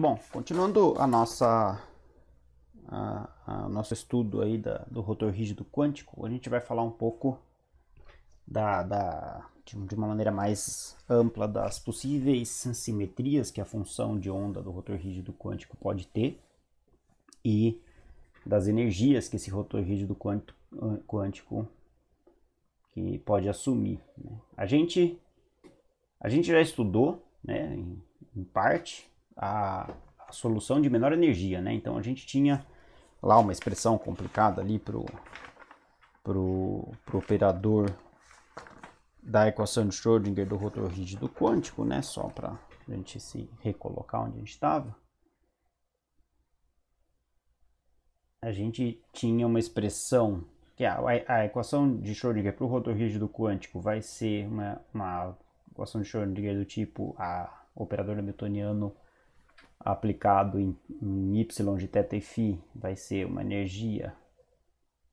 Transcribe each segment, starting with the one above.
Bom, continuando a nossa a, a nosso estudo aí da, do rotor rígido quântico, a gente vai falar um pouco da, da de, de, uma maneira mais ampla das possíveis simetrias que a função de onda do rotor rígido quântico pode ter e das energias que esse rotor rígido quântico, quântico que pode assumir. Né? A gente a gente já estudou, né, em, em parte a, a solução de menor energia, né? Então a gente tinha lá uma expressão complicada ali para o operador da equação de Schrödinger do rotor rígido quântico, né? Só para a gente se recolocar onde a gente estava. A gente tinha uma expressão que a, a equação de Schrödinger para o rotor rígido quântico vai ser uma, uma equação de Schrödinger do tipo a operador hamiltoniano aplicado em, em Y de θ e φ vai ser uma energia,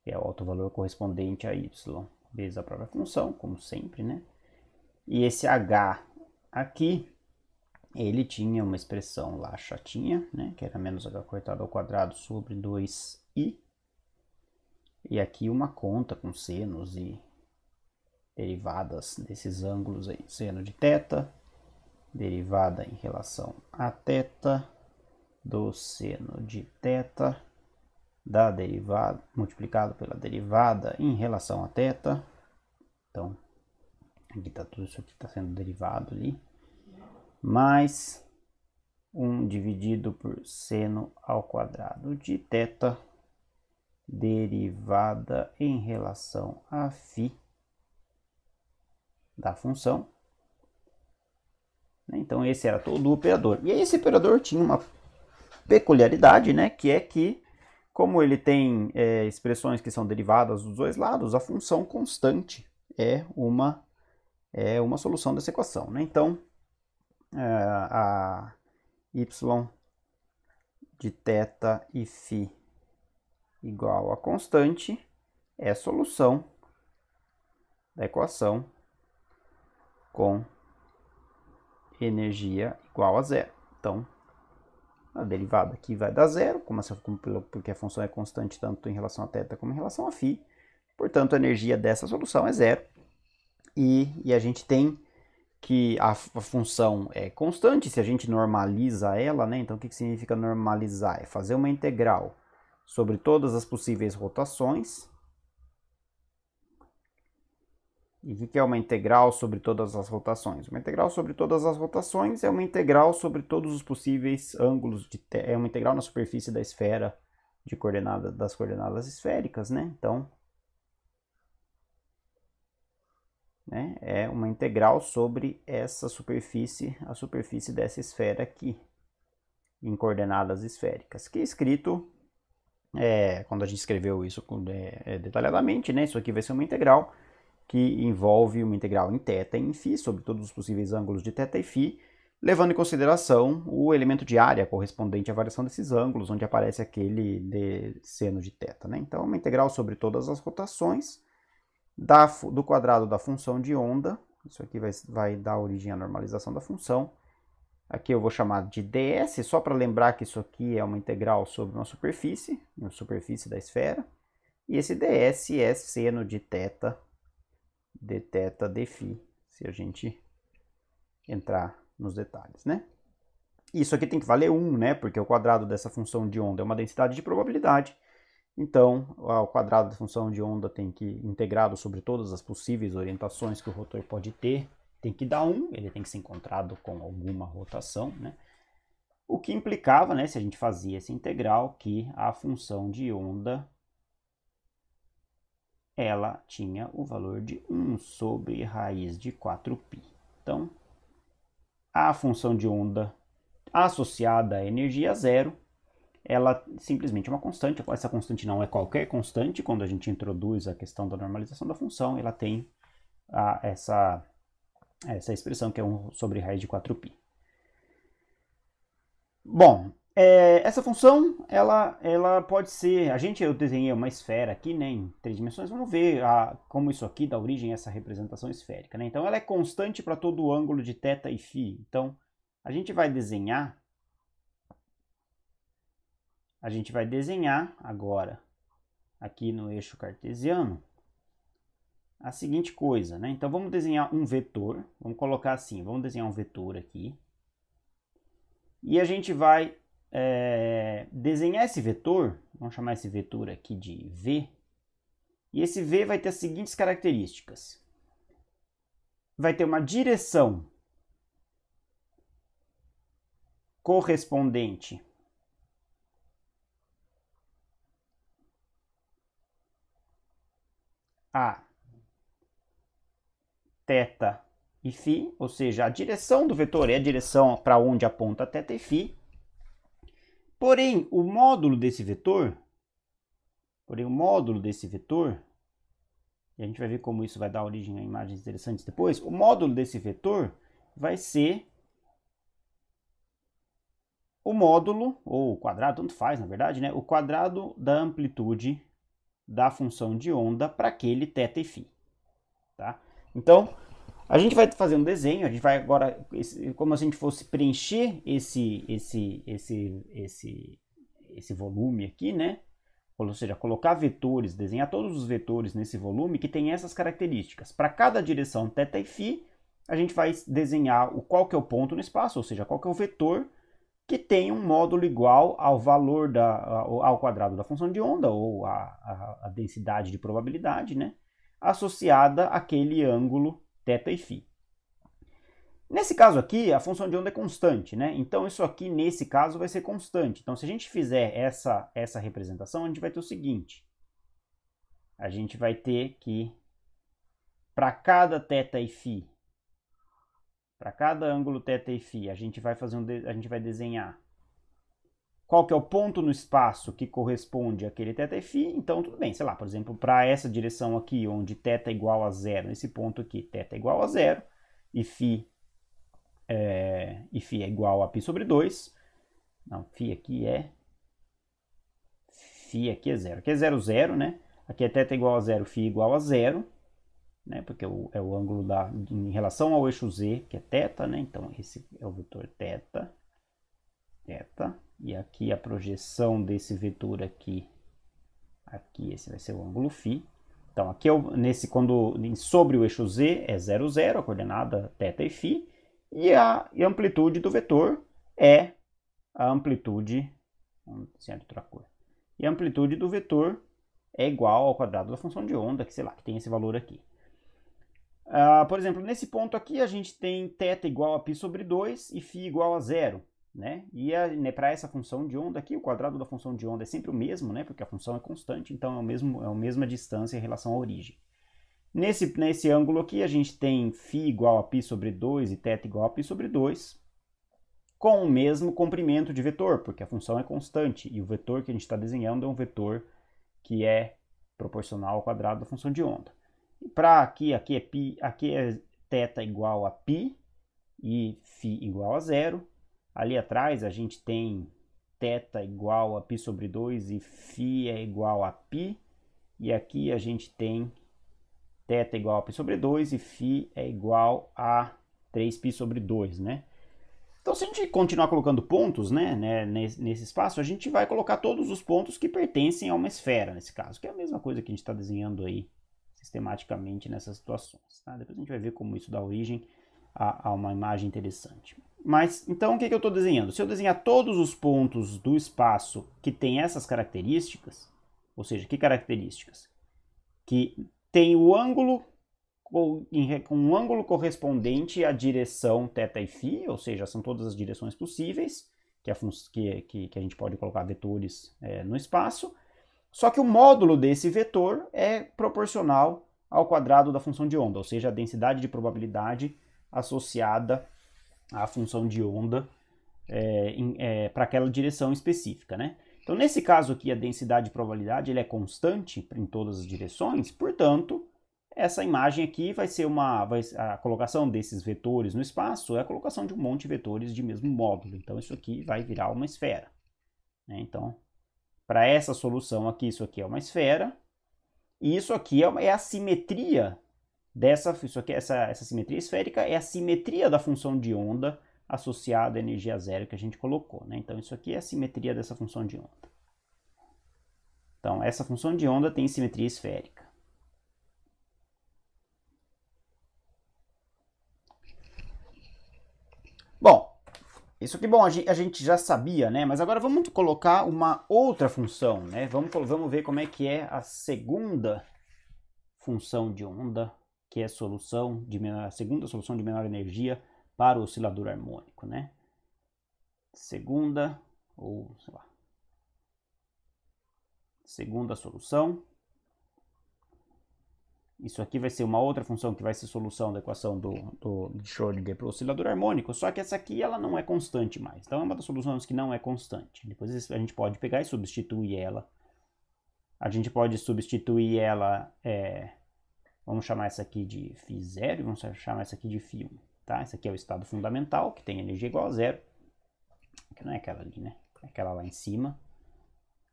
que é o alto valor correspondente a Y, vezes a própria função, como sempre, né? E esse H aqui, ele tinha uma expressão lá chatinha, né? Que era menos H cortado ao quadrado sobre 2i. E aqui uma conta com senos e derivadas desses ângulos aí. Seno de θ, derivada em relação a θ do seno de θ da derivada multiplicado pela derivada em relação a θ. Então, aqui está tudo isso que está sendo derivado ali, mais 1 dividido por seno ao quadrado de θ derivada em relação a φ da função né? Então esse era todo o operador. E esse operador tinha uma peculiaridade, né, que é que, como ele tem é, expressões que são derivadas dos dois lados, a função constante é uma, é uma solução dessa equação. Né? Então, é, a y de teta e φ igual a constante é solução da equação com energia igual a zero. Então, a derivada aqui vai dar zero, como, porque a função é constante tanto em relação a θ como em relação a φ. Portanto, a energia dessa solução é zero. E, e a gente tem que a, a, função é constante, se a gente normaliza ela, né? Então, o que, que significa normalizar? É fazer uma integral sobre todas as possíveis rotações e o que é uma integral sobre todas as rotações? Uma integral sobre todas as rotações é uma integral sobre todos os possíveis ângulos, de é uma integral na superfície da esfera de coordenada, das coordenadas esféricas, né? Então, né, é uma integral sobre essa superfície, a superfície dessa esfera aqui, em coordenadas esféricas, que é escrito, é, quando a gente escreveu isso é, é, detalhadamente, né? Isso aqui vai ser uma integral que envolve uma integral em θ e em φ sobre todos os possíveis ângulos de θ e φ, levando em consideração o elemento de área correspondente à variação desses ângulos, onde aparece aquele de seno de θ. Né? Então, é uma integral sobre todas as rotações da, do quadrado da função de onda, isso aqui vai, vai dar origem à normalização da função, aqui eu vou chamar de ds, só para lembrar que isso aqui é uma integral sobre uma superfície, uma superfície da esfera, e esse ds é seno de θ deteta defi, se a gente entrar nos detalhes, né? Isso aqui tem que valer 1, né? Porque o quadrado dessa função de onda é uma densidade de probabilidade. Então, o quadrado da função de onda tem que, integrado sobre todas as possíveis orientações que o rotor pode ter, tem que dar 1, ele tem que ser encontrado com alguma rotação, né? O que implicava, né, se a gente fazia esse integral, que a função de onda ela tinha o valor de 1 sobre raiz de 4π. Então, a função de onda associada à energia zero, ela simplesmente é uma constante. Essa constante não é qualquer constante. Quando a gente introduz a questão da normalização da função, ela tem a, essa, essa expressão que é 1 sobre raiz de 4π. Bom, é, essa função, ela, ela pode ser... A gente, eu desenhei uma esfera aqui, né, em três dimensões. Vamos ver a, ah, como isso aqui dá origem a essa representação esférica, né? Então, ela é constante para todo o ângulo de θ e φ. Então, a gente vai desenhar... A gente vai desenhar agora, aqui no eixo cartesiano, a seguinte coisa, né? Então, vamos desenhar um vetor. Vamos colocar assim, vamos desenhar um vetor aqui. E a gente vai é, desenhar esse vetor, vamos chamar esse vetor aqui de V, e esse V vai ter as seguintes características. Vai ter uma direção correspondente a θ e φ, ou seja, a direção do vetor é a direção para onde aponta θ e φ, Porém, o módulo desse vetor, porém o módulo desse vetor, e a gente vai ver como isso vai dar origem a imagens interessantes depois, o módulo desse vetor vai ser o módulo, ou o quadrado, tanto faz na verdade, né? o quadrado da amplitude da função de onda para aquele θ e φ. Tá? Então, a gente vai fazer um desenho, a gente vai agora, como se a gente fosse preencher esse, esse, esse, esse, esse volume aqui, né? Ou seja, colocar vetores, desenhar todos os vetores nesse volume que tem essas características. Para cada direção θ e φ, a gente vai desenhar o qual que é o ponto no espaço, ou seja, qual que é o vetor que tem um módulo igual ao valor da, ao quadrado da função de onda, ou a, a, a densidade de probabilidade, né? associada àquele ângulo θ e φ. Nesse caso aqui, a função de onda é constante, né? Então, isso aqui, nesse caso, vai ser constante. Então, se a gente fizer essa, essa representação, a gente vai ter o seguinte. A gente vai ter que, para cada θ e φ, para cada ângulo θ e φ, a gente vai, fazer um, a gente vai desenhar qual que é o ponto no espaço que corresponde àquele φ? então tudo bem, sei lá, por exemplo, para essa direção aqui, onde θ é igual a zero, nesse ponto aqui, θ é igual a zero, e φ é, e φ é igual a π sobre 2, não, φ aqui é, φ aqui é zero, aqui é zero, zero, né? Aqui é θ igual a zero, φ igual a zero, né? Porque é o, é o ângulo da, em relação ao eixo z, que é θ, né? Então esse é o vetor θ, θ, e aqui a projeção desse vetor aqui, aqui esse vai ser o ângulo φ. Então aqui é nesse quando sobre o eixo z é 0, 0, a coordenada θ e φ, e a amplitude do vetor é a amplitude, vamos de outra cor, e a amplitude do vetor é igual ao quadrado da função de onda, que sei lá, que tem esse valor aqui. Uh, por exemplo, nesse ponto aqui a gente tem θ igual a π sobre 2 e φ igual a zero. Né? E né, para essa função de onda aqui, o quadrado da função de onda é sempre o mesmo, né? porque a função é constante, então é, o mesmo, é a mesma distância em relação à origem. Nesse, nesse ângulo aqui, a gente tem φ igual a π sobre 2 e θ igual a π sobre 2, com o mesmo comprimento de vetor, porque a função é constante, e o vetor que a gente está desenhando é um vetor que é proporcional ao quadrado da função de onda. E para aqui, aqui é π, aqui é θ igual a π, e φ igual a zero, Ali atrás a gente tem θ igual a π sobre 2 e φ é igual a π. E aqui a gente tem θ igual a π sobre 2 e φ é igual a 3π sobre 2, né? Então, se a gente continuar colocando pontos né, né, nesse espaço, a gente vai colocar todos os pontos que pertencem a uma esfera, nesse caso, que é a mesma coisa que a gente está desenhando aí sistematicamente nessas situações. Tá? Depois a gente vai ver como isso dá origem a, a uma imagem interessante. Mas então o que, que eu estou desenhando? Se eu desenhar todos os pontos do espaço que tem essas características, ou seja, que características? Que tem o ângulo com um ângulo correspondente à direção θ e φ, ou seja, são todas as direções possíveis, que a, que, que a gente pode colocar vetores é, no espaço, só que o módulo desse vetor é proporcional ao quadrado da função de onda, ou seja, a densidade de probabilidade associada a função de onda é, é, para aquela direção específica, né? Então, nesse caso aqui, a densidade de probabilidade ele é constante em todas as direções, portanto, essa imagem aqui vai ser uma... Vai, a colocação desses vetores no espaço é a colocação de um monte de vetores de mesmo módulo. Então, isso aqui vai virar uma esfera. Né? Então, para essa solução aqui, isso aqui é uma esfera. E isso aqui é, uma, é a simetria dessa isso aqui, essa, essa simetria esférica é a simetria da função de onda associada à energia zero que a gente colocou. Né? Então, isso aqui é a simetria dessa função de onda. Então, essa função de onda tem simetria esférica. Bom, isso aqui bom, a gente já sabia, né? Mas agora vamos colocar uma outra função, né? Vamos, vamos ver como é que é a segunda função de onda que é a solução de menor, a segunda solução de menor energia para o oscilador harmônico, né? Segunda ou sei lá, segunda solução. Isso aqui vai ser uma outra função que vai ser solução da equação do, do Schrödinger para o oscilador harmônico, só que essa aqui ela não é constante mais. Então é uma das soluções que não é constante. Depois a gente pode pegar e substituir ela. A gente pode substituir ela é, Vamos chamar essa aqui de Φ0 e vamos chamar essa aqui de Φ1, tá? Esse aqui é o estado fundamental, que tem energia igual a zero. Que não é aquela ali, né? É aquela lá em cima.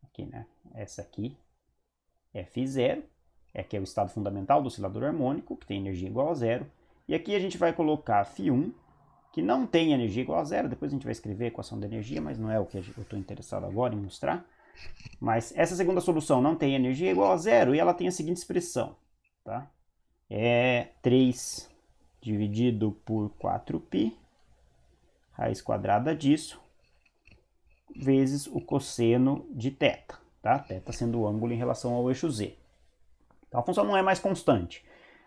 Aqui, né? Essa aqui é Φ0. É que é o estado fundamental do oscilador harmônico, que tem energia igual a zero. E aqui a gente vai colocar Φ1, que não tem energia igual a zero. Depois a gente vai escrever a equação da energia, mas não é o que eu estou interessado agora em mostrar. Mas essa segunda solução não tem energia igual a zero e ela tem a seguinte expressão, tá? é 3 dividido por 4π, raiz quadrada disso, vezes o cosseno de θ, tá? θ sendo o ângulo em relação ao eixo z. Então a função não é mais constante.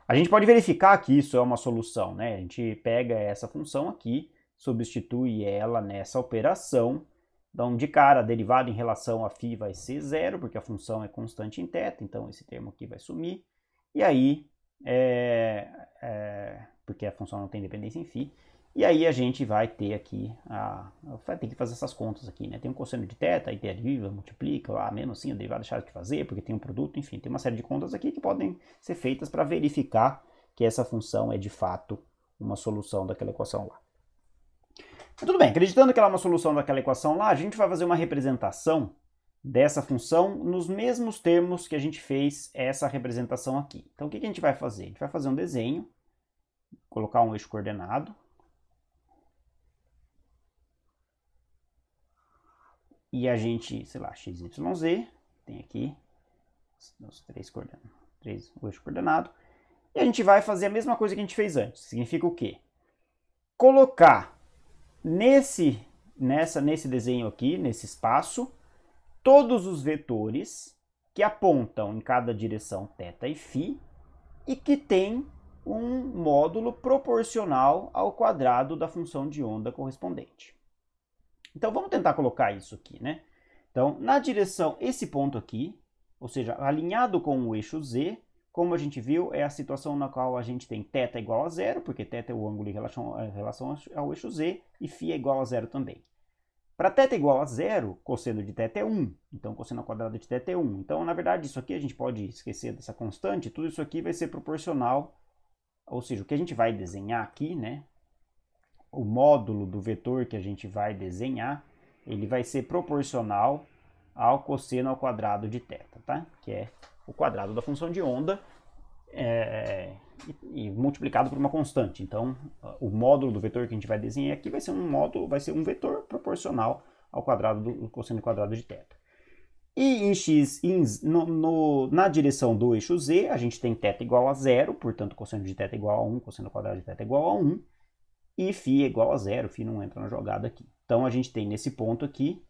A gente pode verificar que isso é uma solução, né? A gente pega essa função aqui, substitui ela nessa operação, então, de cara, a derivada em relação a φ vai ser zero, porque a função é constante em θ, então esse termo aqui vai sumir. E aí, é, é, porque a função não tem dependência em φ. E aí a gente vai ter aqui, a, vai ter que fazer essas contas aqui, né? Tem um cosseno de teta, aí deriva, multiplica, lá mesmo assim a derivada deixar de fazer, porque tem um produto, enfim, tem uma série de contas aqui que podem ser feitas para verificar que essa função é de fato uma solução daquela equação lá. tudo bem, acreditando que ela é uma solução daquela equação lá, a gente vai fazer uma representação dessa função nos mesmos termos que a gente fez essa representação aqui. Então, o que a gente vai fazer? A gente vai fazer um desenho, colocar um eixo coordenado, e a gente, sei lá, x, y, z, tem aqui os três, coorden... três o eixo coordenado, e a gente vai fazer a mesma coisa que a gente fez antes. Significa o quê? Colocar nesse, nessa, nesse desenho aqui, nesse espaço, todos os vetores que apontam em cada direção θ e φ e que tem um módulo proporcional ao quadrado da função de onda correspondente. Então vamos tentar colocar isso aqui, né? Então, na direção esse ponto aqui, ou seja, alinhado com o eixo z, como a gente viu, é a situação na qual a gente tem θ igual a zero, porque θ é o ângulo em relação, em relação ao eixo z, e φ é igual a zero também. Para θ é igual a zero, cosseno de θ é 1. Então, cosseno ao quadrado de θ é 1. Então, na verdade, isso aqui a gente pode esquecer dessa constante. Tudo isso aqui vai ser proporcional. Ou seja, o que a gente vai desenhar aqui, né? O módulo do vetor que a gente vai desenhar, ele vai ser proporcional ao cosseno ao quadrado de θ, tá? Que é o quadrado da função de onda. É, e, multiplicado por uma constante. Então, ah, o módulo do vetor que a gente vai desenhar aqui vai ser um módulo, vai ser um vetor proporcional ao quadrado do, do cosseno quadrado de teta. E em x, em, no, no, na direção do eixo z, a gente tem θ igual a zero, portanto, cosseno de θ igual a 1, cosseno quadrado de θ igual a 1, e φ igual a zero, φ não entra na jogada aqui. Então, a gente tem nesse ponto aqui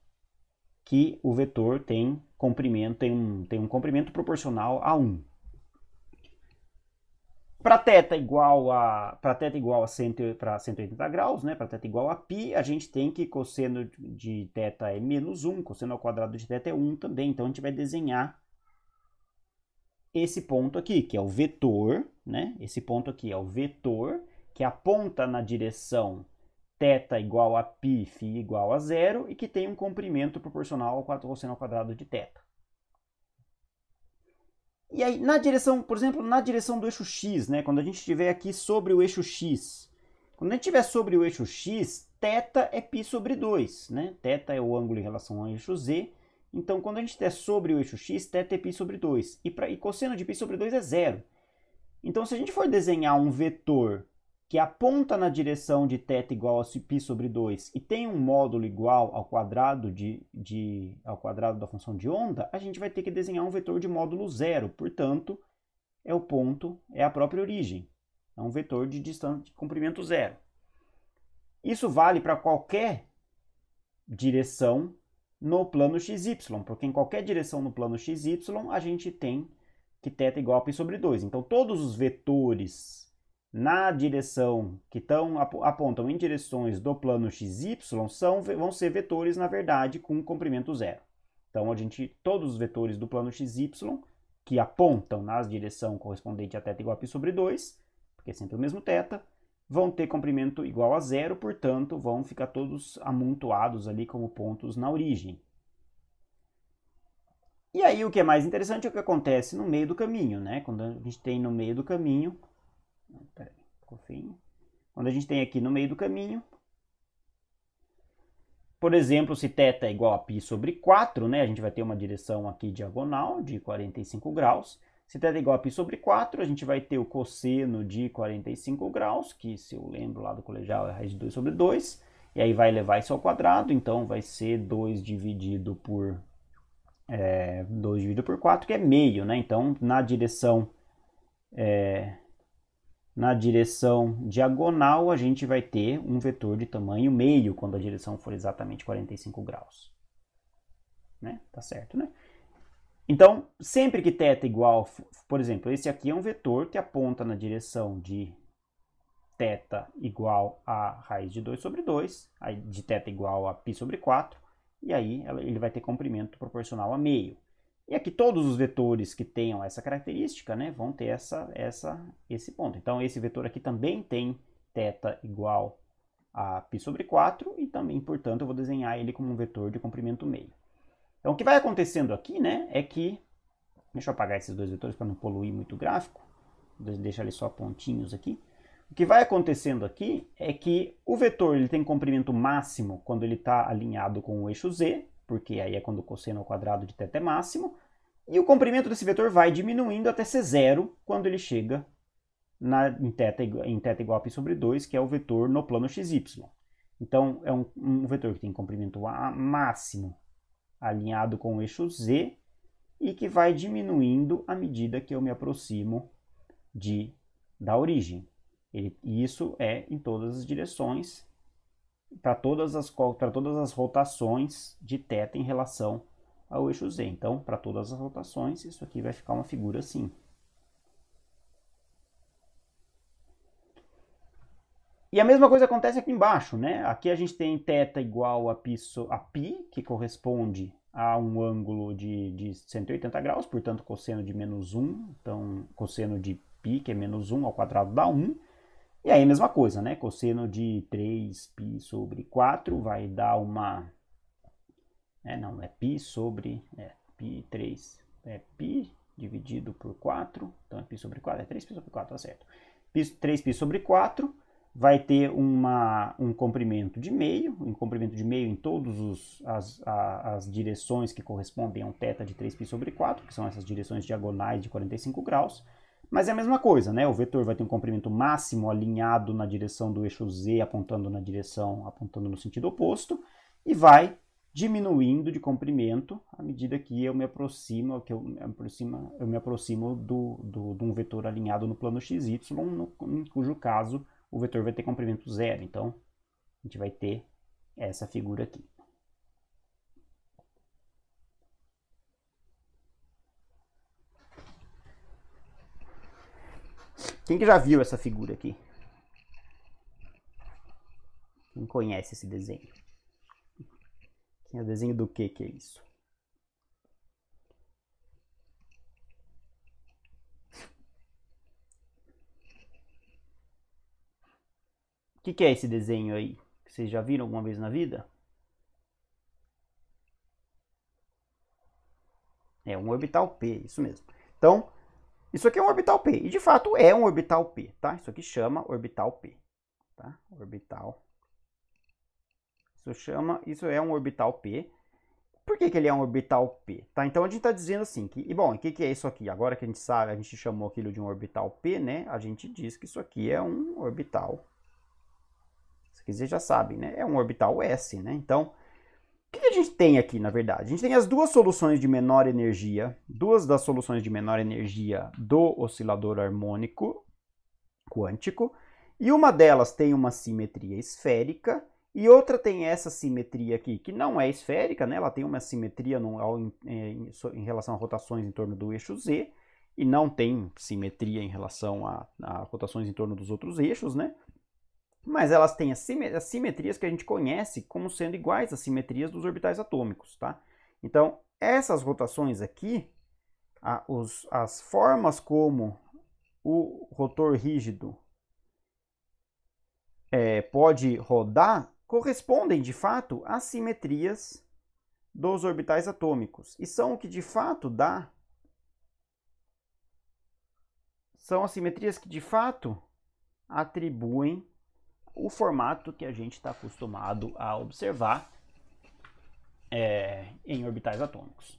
que o vetor tem comprimento, tem um, tem um comprimento proporcional a 1. Para θ igual a para θ igual a 100, para 180 graus, né? Para θ igual a π, a gente tem que cosseno de θ é menos 1, cosseno ao quadrado de θ é 1 também. Então a gente vai desenhar esse ponto aqui, que é o vetor, né? Esse ponto aqui é o vetor que aponta na direção θ igual a π, φ igual a zero e que tem um comprimento proporcional ao cosseno ao quadrado de θ. E aí, na direção, por exemplo, na direção do eixo X, né? Quando a gente estiver aqui sobre o eixo X. Quando a gente estiver sobre o eixo X, θ é π sobre 2, né? Θ é o ângulo em relação ao eixo Z. Então, quando a gente estiver sobre o eixo X, θ é π sobre 2. E, pra, e cosseno de π sobre 2 é zero. Então, se a gente for desenhar um vetor que aponta na direção de θ igual a π sobre 2 e tem um módulo igual ao quadrado, de, de, ao quadrado da função de onda, a gente vai ter que desenhar um vetor de módulo zero. Portanto, é o ponto, é a própria origem. É um vetor de distância de comprimento zero. Isso vale para qualquer direção no plano xy, porque em qualquer direção no plano xy a gente tem que θ igual a π sobre 2. Então todos os vetores na direção que estão apontam em direções do plano xy são vão ser vetores na verdade com comprimento zero. Então a gente todos os vetores do plano xy que apontam na direção correspondente a θ igual a π sobre 2, porque é sempre o mesmo θ, vão ter comprimento igual a zero, portanto vão ficar todos amontoados ali como pontos na origem. E aí o que é mais interessante é o que acontece no meio do caminho, né? Quando a gente tem no meio do caminho peraí, Quando a gente tem aqui no meio do caminho, por exemplo, se θ é igual a π sobre 4, né, a gente vai ter uma direção aqui diagonal de 45 graus. Se θ é igual a π sobre 4, a gente vai ter o cosseno de 45 graus, que se eu lembro lá do colegial é raiz de 2 sobre 2, e aí vai levar isso ao quadrado, então vai ser 2 dividido por é, 2 dividido por 4, que é meio, né? Então, na direção é, na direção diagonal, a gente vai ter um vetor de tamanho meio, quando a direção for exatamente 45 graus. Né? Tá certo, né? Então, sempre que θ igual, por exemplo, esse aqui é um vetor que aponta na direção de θ igual a raiz de 2 sobre 2, de θ igual a π sobre 4, e aí ele vai ter comprimento proporcional a meio. E aqui é todos os vetores que tenham essa característica né, vão ter essa, essa, esse ponto. Então esse vetor aqui também tem θ igual a π sobre 4 e também, portanto, eu vou desenhar ele como um vetor de comprimento meio. Então o que vai acontecendo aqui né, é que, deixa eu apagar esses dois vetores para não poluir muito o gráfico, deixa ali só pontinhos aqui. O que vai acontecendo aqui é que o vetor ele tem comprimento máximo quando ele está alinhado com o eixo z, porque aí é quando o cosseno ao quadrado de θ é máximo, e o comprimento desse vetor vai diminuindo até ser zero quando ele chega na, em, θ, em igual a π sobre 2, que é o vetor no plano xy. Então, é um, um vetor que tem comprimento a máximo alinhado com o eixo z e que vai diminuindo à medida que eu me aproximo de, da origem. Ele, isso é em todas as direções, para todas as para todas as rotações de θ em relação ao eixo z. Então, para todas as rotações, isso aqui vai ficar uma figura assim. E a mesma coisa acontece aqui embaixo, né? Aqui a gente tem θ igual a π, a que corresponde a um ângulo de, de 180 graus, portanto, cosseno de menos 1, então, cosseno de π, que é menos 1 ao quadrado dá 1. E aí a mesma coisa, né? Cosseno de 3π sobre 4 vai dar uma... É, não, é π sobre... É, π 3. É π dividido por 4. Então é π sobre 4. É 3π sobre 4, tá certo. 3π sobre 4 vai ter uma, um comprimento de meio, um comprimento de meio em todas as, as direções que correspondem a um θ de 3π sobre 4, que são essas direções diagonais de 45 graus. Mas é a mesma coisa, né? O vetor vai ter um comprimento máximo alinhado na direção do eixo z, apontando na direção, apontando no sentido oposto, e vai diminuindo de comprimento à medida que eu me aproximo, que eu me aproximo, eu me aproximo do, do, de um vetor alinhado no plano xy, no, em cujo caso o vetor vai ter comprimento zero. Então, a gente vai ter essa figura aqui. Quem que já viu essa figura aqui? Quem conhece esse desenho? é o desenho do que que é isso? O que, que é esse desenho aí? Vocês já viram alguma vez na vida? É um orbital P, isso mesmo. Então, isso aqui é um orbital P, e de fato é um orbital P, tá? Isso aqui chama orbital P, tá? Orbital. Isso chama, isso é um orbital P. Por que, que ele é um orbital P? Tá? Então a gente está dizendo assim que, e bom, o que, que é isso aqui? Agora que a gente sabe, a gente chamou aquilo de um orbital P, né? A gente diz que isso aqui é um orbital. se vocês já sabem, né? É um orbital S, né? Então, tem aqui, na verdade? A gente tem as duas soluções de menor energia, duas das soluções de menor energia do oscilador harmônico quântico, e uma delas tem uma simetria esférica e outra tem essa simetria aqui, que não é esférica, né? Ela tem uma simetria no, ao, em, é, em, em, relação a rotações em torno do eixo Z e não tem simetria em relação a, a rotações em torno dos outros eixos, né? mas elas têm as simetrias que a gente conhece como sendo iguais às simetrias dos orbitais atômicos, tá? Então, essas rotações aqui, a, os, as formas como o rotor rígido é, pode rodar correspondem de fato às simetrias dos orbitais atômicos e são o que de fato dá são as simetrias que de fato atribuem o formato que a gente está acostumado a observar é, em orbitais atômicos.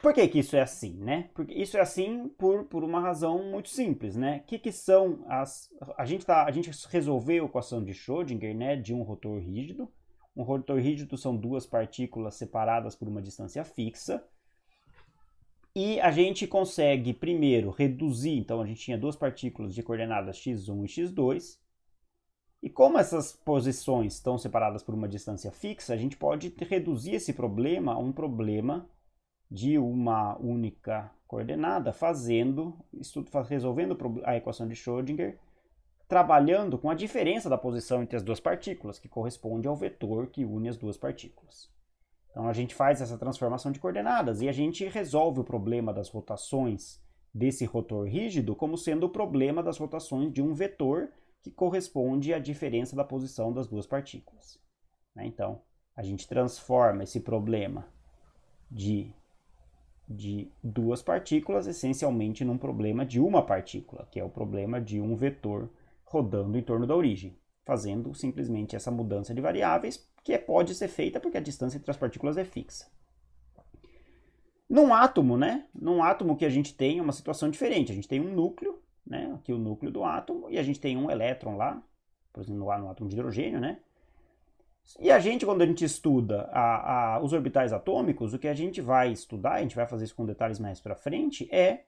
Por que, que isso é assim, né? Porque isso é assim por, por uma razão muito simples, né? O que, que são as... A gente, tá, a gente resolveu a equação de Schrödinger, né? De um rotor rígido. Um rotor rígido são duas partículas separadas por uma distância fixa. E a gente consegue primeiro reduzir, então a gente tinha duas partículas de coordenadas x1 e x2. E como essas posições estão separadas por uma distância fixa, a gente pode reduzir esse problema a um problema de uma única coordenada, fazendo, resolvendo a equação de Schrödinger, trabalhando com a diferença da posição entre as duas partículas, que corresponde ao vetor que une as duas partículas. Então a gente faz essa transformação de coordenadas e a gente resolve o problema das rotações desse rotor rígido como sendo o problema das rotações de um vetor que corresponde à diferença da posição das duas partículas. Né? Então, a gente transforma esse problema de, de duas partículas essencialmente num problema de uma partícula, que é o problema de um vetor rodando em torno da origem fazendo simplesmente essa mudança de variáveis, que pode ser feita porque a distância entre as partículas é fixa. Num átomo, né? Num átomo que a gente tem uma situação diferente. A gente tem um núcleo, né? Aqui o núcleo do átomo, e a gente tem um elétron lá, por exemplo, lá no átomo de hidrogênio, né? E a gente, quando a gente estuda a, a, os orbitais atômicos, o que a gente vai estudar, a gente vai fazer isso com detalhes mais para frente, é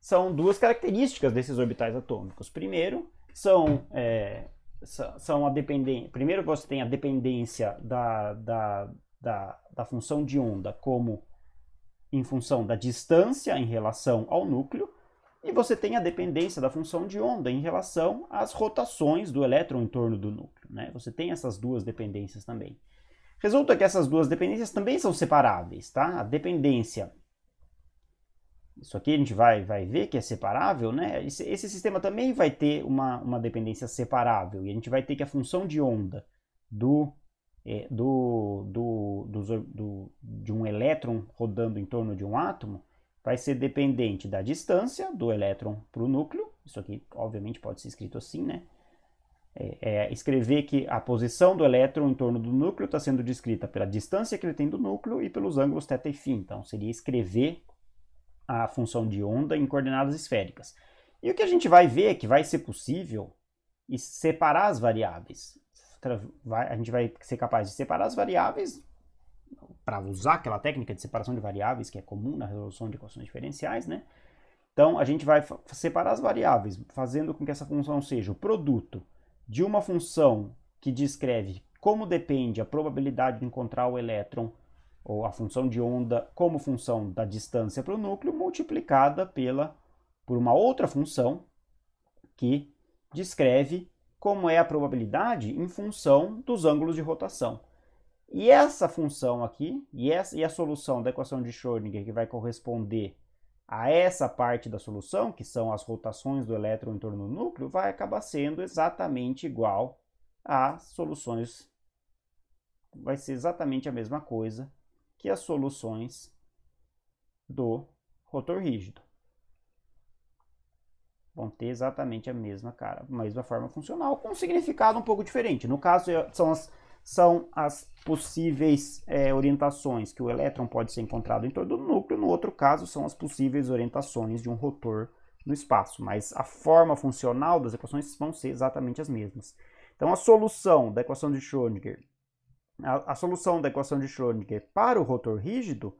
são duas características desses orbitais atômicos. Primeiro, são é, são a dependência. Primeiro você tem a dependência da, da, da, da função de onda como em função da distância em relação ao núcleo, e você tem a dependência da função de onda em relação às rotações do elétron em torno do núcleo. Né? Você tem essas duas dependências também. Resulta que essas duas dependências também são separáveis. Tá? A dependência isso aqui a gente vai, vai ver que é separável, né? Esse, esse, sistema também vai ter uma, uma dependência separável, e a gente vai ter que a função de onda do, é, do, do, do, do, de um elétron rodando em torno de um átomo vai ser dependente da distância do elétron para o núcleo, isso aqui obviamente pode ser escrito assim, né? É, é escrever que a posição do elétron em torno do núcleo está sendo descrita pela distância que ele tem do núcleo e pelos ângulos θ e φ. Então, seria escrever a função de onda em coordenadas esféricas. E o que a gente vai ver é que vai ser possível separar as variáveis. A gente vai ser capaz de separar as variáveis para usar aquela técnica de separação de variáveis que é comum na resolução de equações diferenciais, né? Então, a gente vai separar as variáveis, fazendo com que essa função seja o produto de uma função que descreve como depende a probabilidade de encontrar o elétron ou a função de onda como função da distância para o núcleo multiplicada pela por uma outra função que descreve como é a probabilidade em função dos ângulos de rotação. E essa função aqui, e, essa, e a solução da equação de Schrödinger que vai corresponder a essa parte da solução, que são as rotações do elétron em torno do núcleo, vai acabar sendo exatamente igual às soluções. Vai ser exatamente a mesma coisa que as soluções do rotor rígido. Vão ter exatamente a mesma cara, a mesma forma funcional, com um significado um pouco diferente. No caso, são as, são as possíveis é, orientações que o elétron pode ser encontrado em torno do núcleo, no outro caso, são as possíveis orientações de um rotor no espaço, mas a forma funcional das equações vão ser exatamente as mesmas. Então, a solução da equação de Schrödinger a, a solução da equação de Schrödinger para o rotor rígido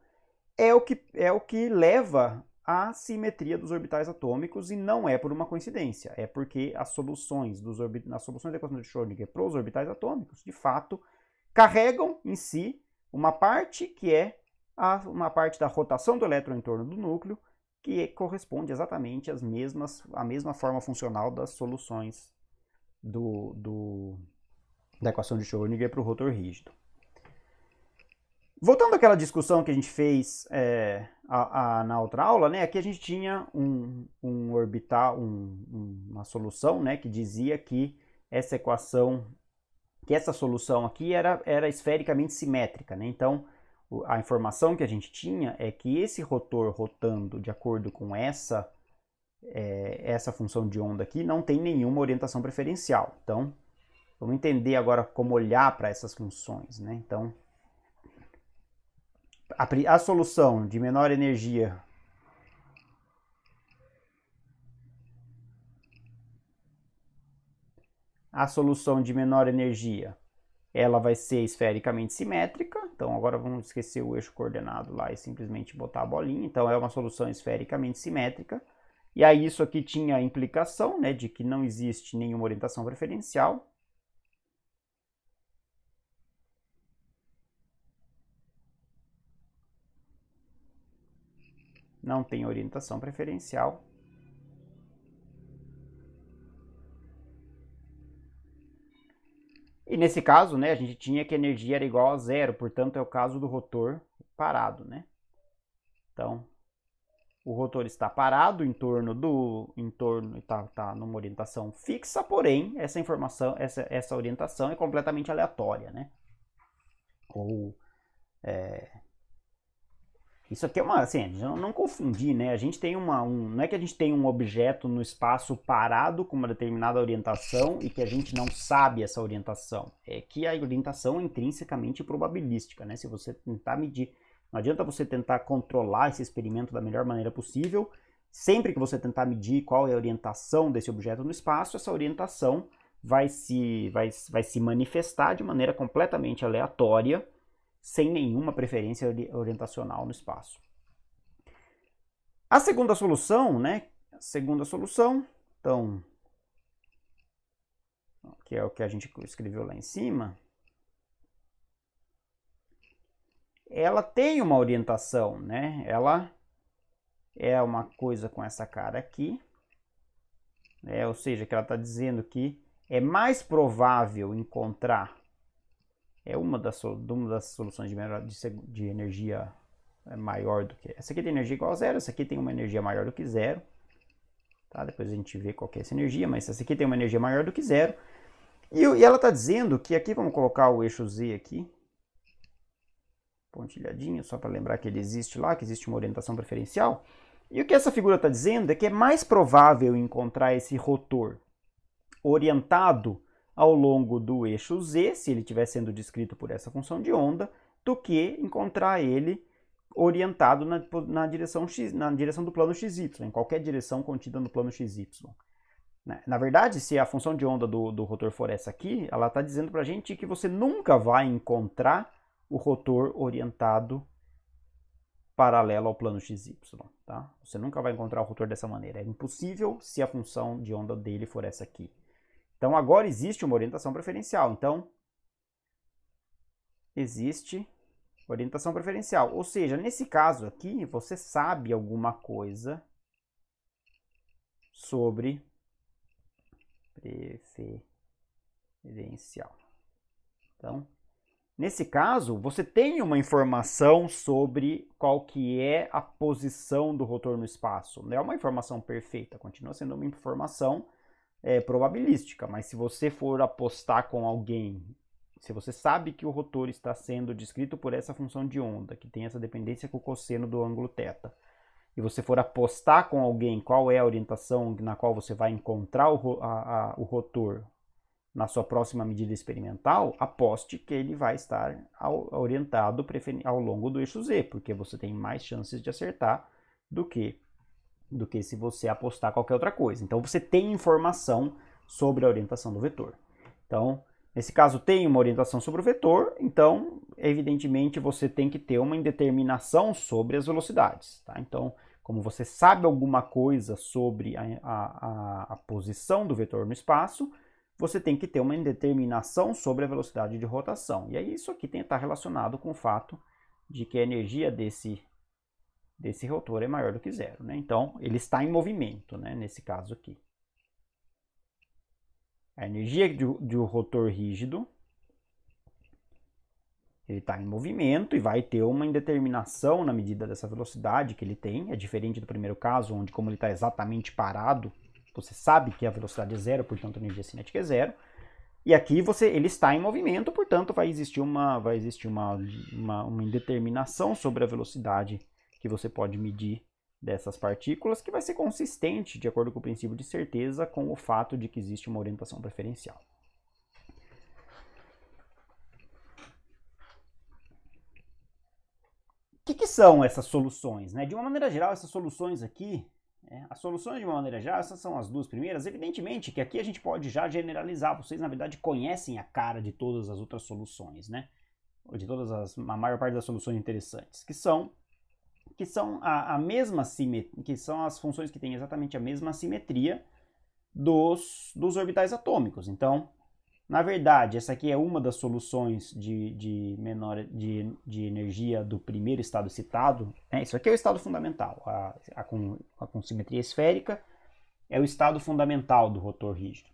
é o que, é o que leva à simetria dos orbitais atômicos e não é por uma coincidência, é porque as soluções, dos orbit... as soluções da equação de Schrödinger para os orbitais atômicos, de fato, carregam em si uma parte que é a, uma parte da rotação do elétron em torno do núcleo, que corresponde exatamente às mesmas, à mesma forma funcional das soluções do, do, da equação de Schrödinger para o rotor rígido. Voltando àquela discussão que a gente fez é, a, a, na outra aula, né, aqui a gente tinha um, um orbital, um, uma solução né, que dizia que essa equação, que essa solução aqui era, era esfericamente simétrica. Né? Então, a informação que a gente tinha é que esse rotor rotando de acordo com essa, é, essa função de onda aqui não tem nenhuma orientação preferencial. Então, Vamos entender agora como olhar para essas funções, né? Então, a, a solução de menor energia a solução de menor energia ela vai ser esfericamente simétrica, então agora vamos esquecer o eixo coordenado lá e simplesmente botar a bolinha, então é uma solução esfericamente simétrica, e aí isso aqui tinha a implicação né, de que não existe nenhuma orientação preferencial, não tem orientação preferencial. E nesse caso, né, a gente tinha que a energia era igual a zero, portanto é o caso do rotor parado, né? Então, o rotor está parado em torno do em torno está tá numa orientação fixa, porém essa informação, essa, essa orientação é completamente aleatória, né? Ou é, isso aqui é uma, assim, não, não confundir, né? A gente tem uma, um, não é que a gente tem um objeto no espaço parado com uma determinada orientação e que a gente não sabe essa orientação. É que a orientação é intrinsecamente probabilística, né? Se você tentar medir, não adianta você tentar controlar esse experimento da melhor maneira possível. Sempre que você tentar medir qual é a orientação desse objeto no espaço, essa orientação vai se, vai, vai se manifestar de maneira completamente aleatória sem nenhuma preferência orientacional no espaço. A segunda solução, né? A segunda solução, então, que é o que a gente escreveu lá em cima, ela tem uma orientação, né? Ela é uma coisa com essa cara aqui, né? ou seja, que ela está dizendo que é mais provável encontrar é uma das, uma das soluções de, de, de energia é, maior do que... Essa aqui tem energia igual a zero, essa aqui tem uma energia maior do que zero. Tá? Depois a gente vê qual é essa energia, mas essa aqui tem uma energia maior do que zero. E, e ela está dizendo que aqui, vamos colocar o eixo Z aqui, pontilhadinho, só para lembrar que ele existe lá, que existe uma orientação preferencial. E o que essa figura está dizendo é que é mais provável encontrar esse rotor orientado ao longo do eixo z, se ele estiver sendo descrito por essa função de onda, do que encontrar ele orientado na, na, direção x, na direção do plano xy, em qualquer direção contida no plano xy. Né? Na verdade, se a função de onda do, do rotor for essa aqui, ela está dizendo para a gente que você nunca vai encontrar o rotor orientado paralelo ao plano xy. Tá? Você nunca vai encontrar o rotor dessa maneira. É impossível se a função de onda dele for essa aqui. Então agora existe uma orientação preferencial. Então existe orientação preferencial. Ou seja, nesse caso aqui, você sabe alguma coisa sobre preferencial. Então, nesse caso, você tem uma informação sobre qual que é a posição do rotor no espaço. Não é uma informação perfeita, continua sendo uma informação é, probabilística, mas se você for apostar com alguém, se você sabe que o rotor está sendo descrito por essa função de onda, que tem essa dependência com o cosseno do ângulo θ, e você for apostar com alguém qual é a orientação na qual você vai encontrar o, a, a, o rotor na sua próxima medida experimental, aposte que ele vai estar ao, orientado ao longo do eixo Z, porque você tem mais chances de acertar do que do que se você apostar qualquer outra coisa. Então você tem informação sobre a orientação do vetor. Então, nesse caso tem uma orientação sobre o vetor, então evidentemente você tem que ter uma indeterminação sobre as velocidades. Tá? Então, como você sabe alguma coisa sobre a, a, a, posição do vetor no espaço, você tem que ter uma indeterminação sobre a velocidade de rotação. E aí isso aqui tem que tá estar relacionado com o fato de que a energia desse desse rotor é maior do que zero. Né? Então, ele está em movimento, né? nesse caso aqui. A energia de do rotor rígido ele está em movimento e vai ter uma indeterminação na medida dessa velocidade que ele tem. É diferente do primeiro caso, onde como ele está exatamente parado, você sabe que a velocidade é zero, portanto a energia cinética é zero. E aqui você, ele está em movimento, portanto vai existir uma, vai existir uma, uma, uma indeterminação sobre a velocidade que você pode medir dessas partículas, que vai ser consistente, de acordo com o princípio de certeza, com o fato de que existe uma orientação preferencial. O que, que são essas soluções? Né? De uma maneira geral, essas soluções aqui, né? as soluções de uma maneira geral, essas são as duas primeiras. Evidentemente que aqui a gente pode já generalizar, vocês na verdade conhecem a cara de todas as outras soluções, né? Ou de todas as, a maior parte das soluções interessantes, que são que são a, a mesma simetria, que são as funções que têm exatamente a mesma simetria dos, dos orbitais atômicos. Então, na verdade, essa aqui é uma das soluções de, de, menor, de, de energia do primeiro estado citado. É Isso aqui é o estado fundamental, a, a, com, a com simetria esférica é o estado fundamental do rotor rígido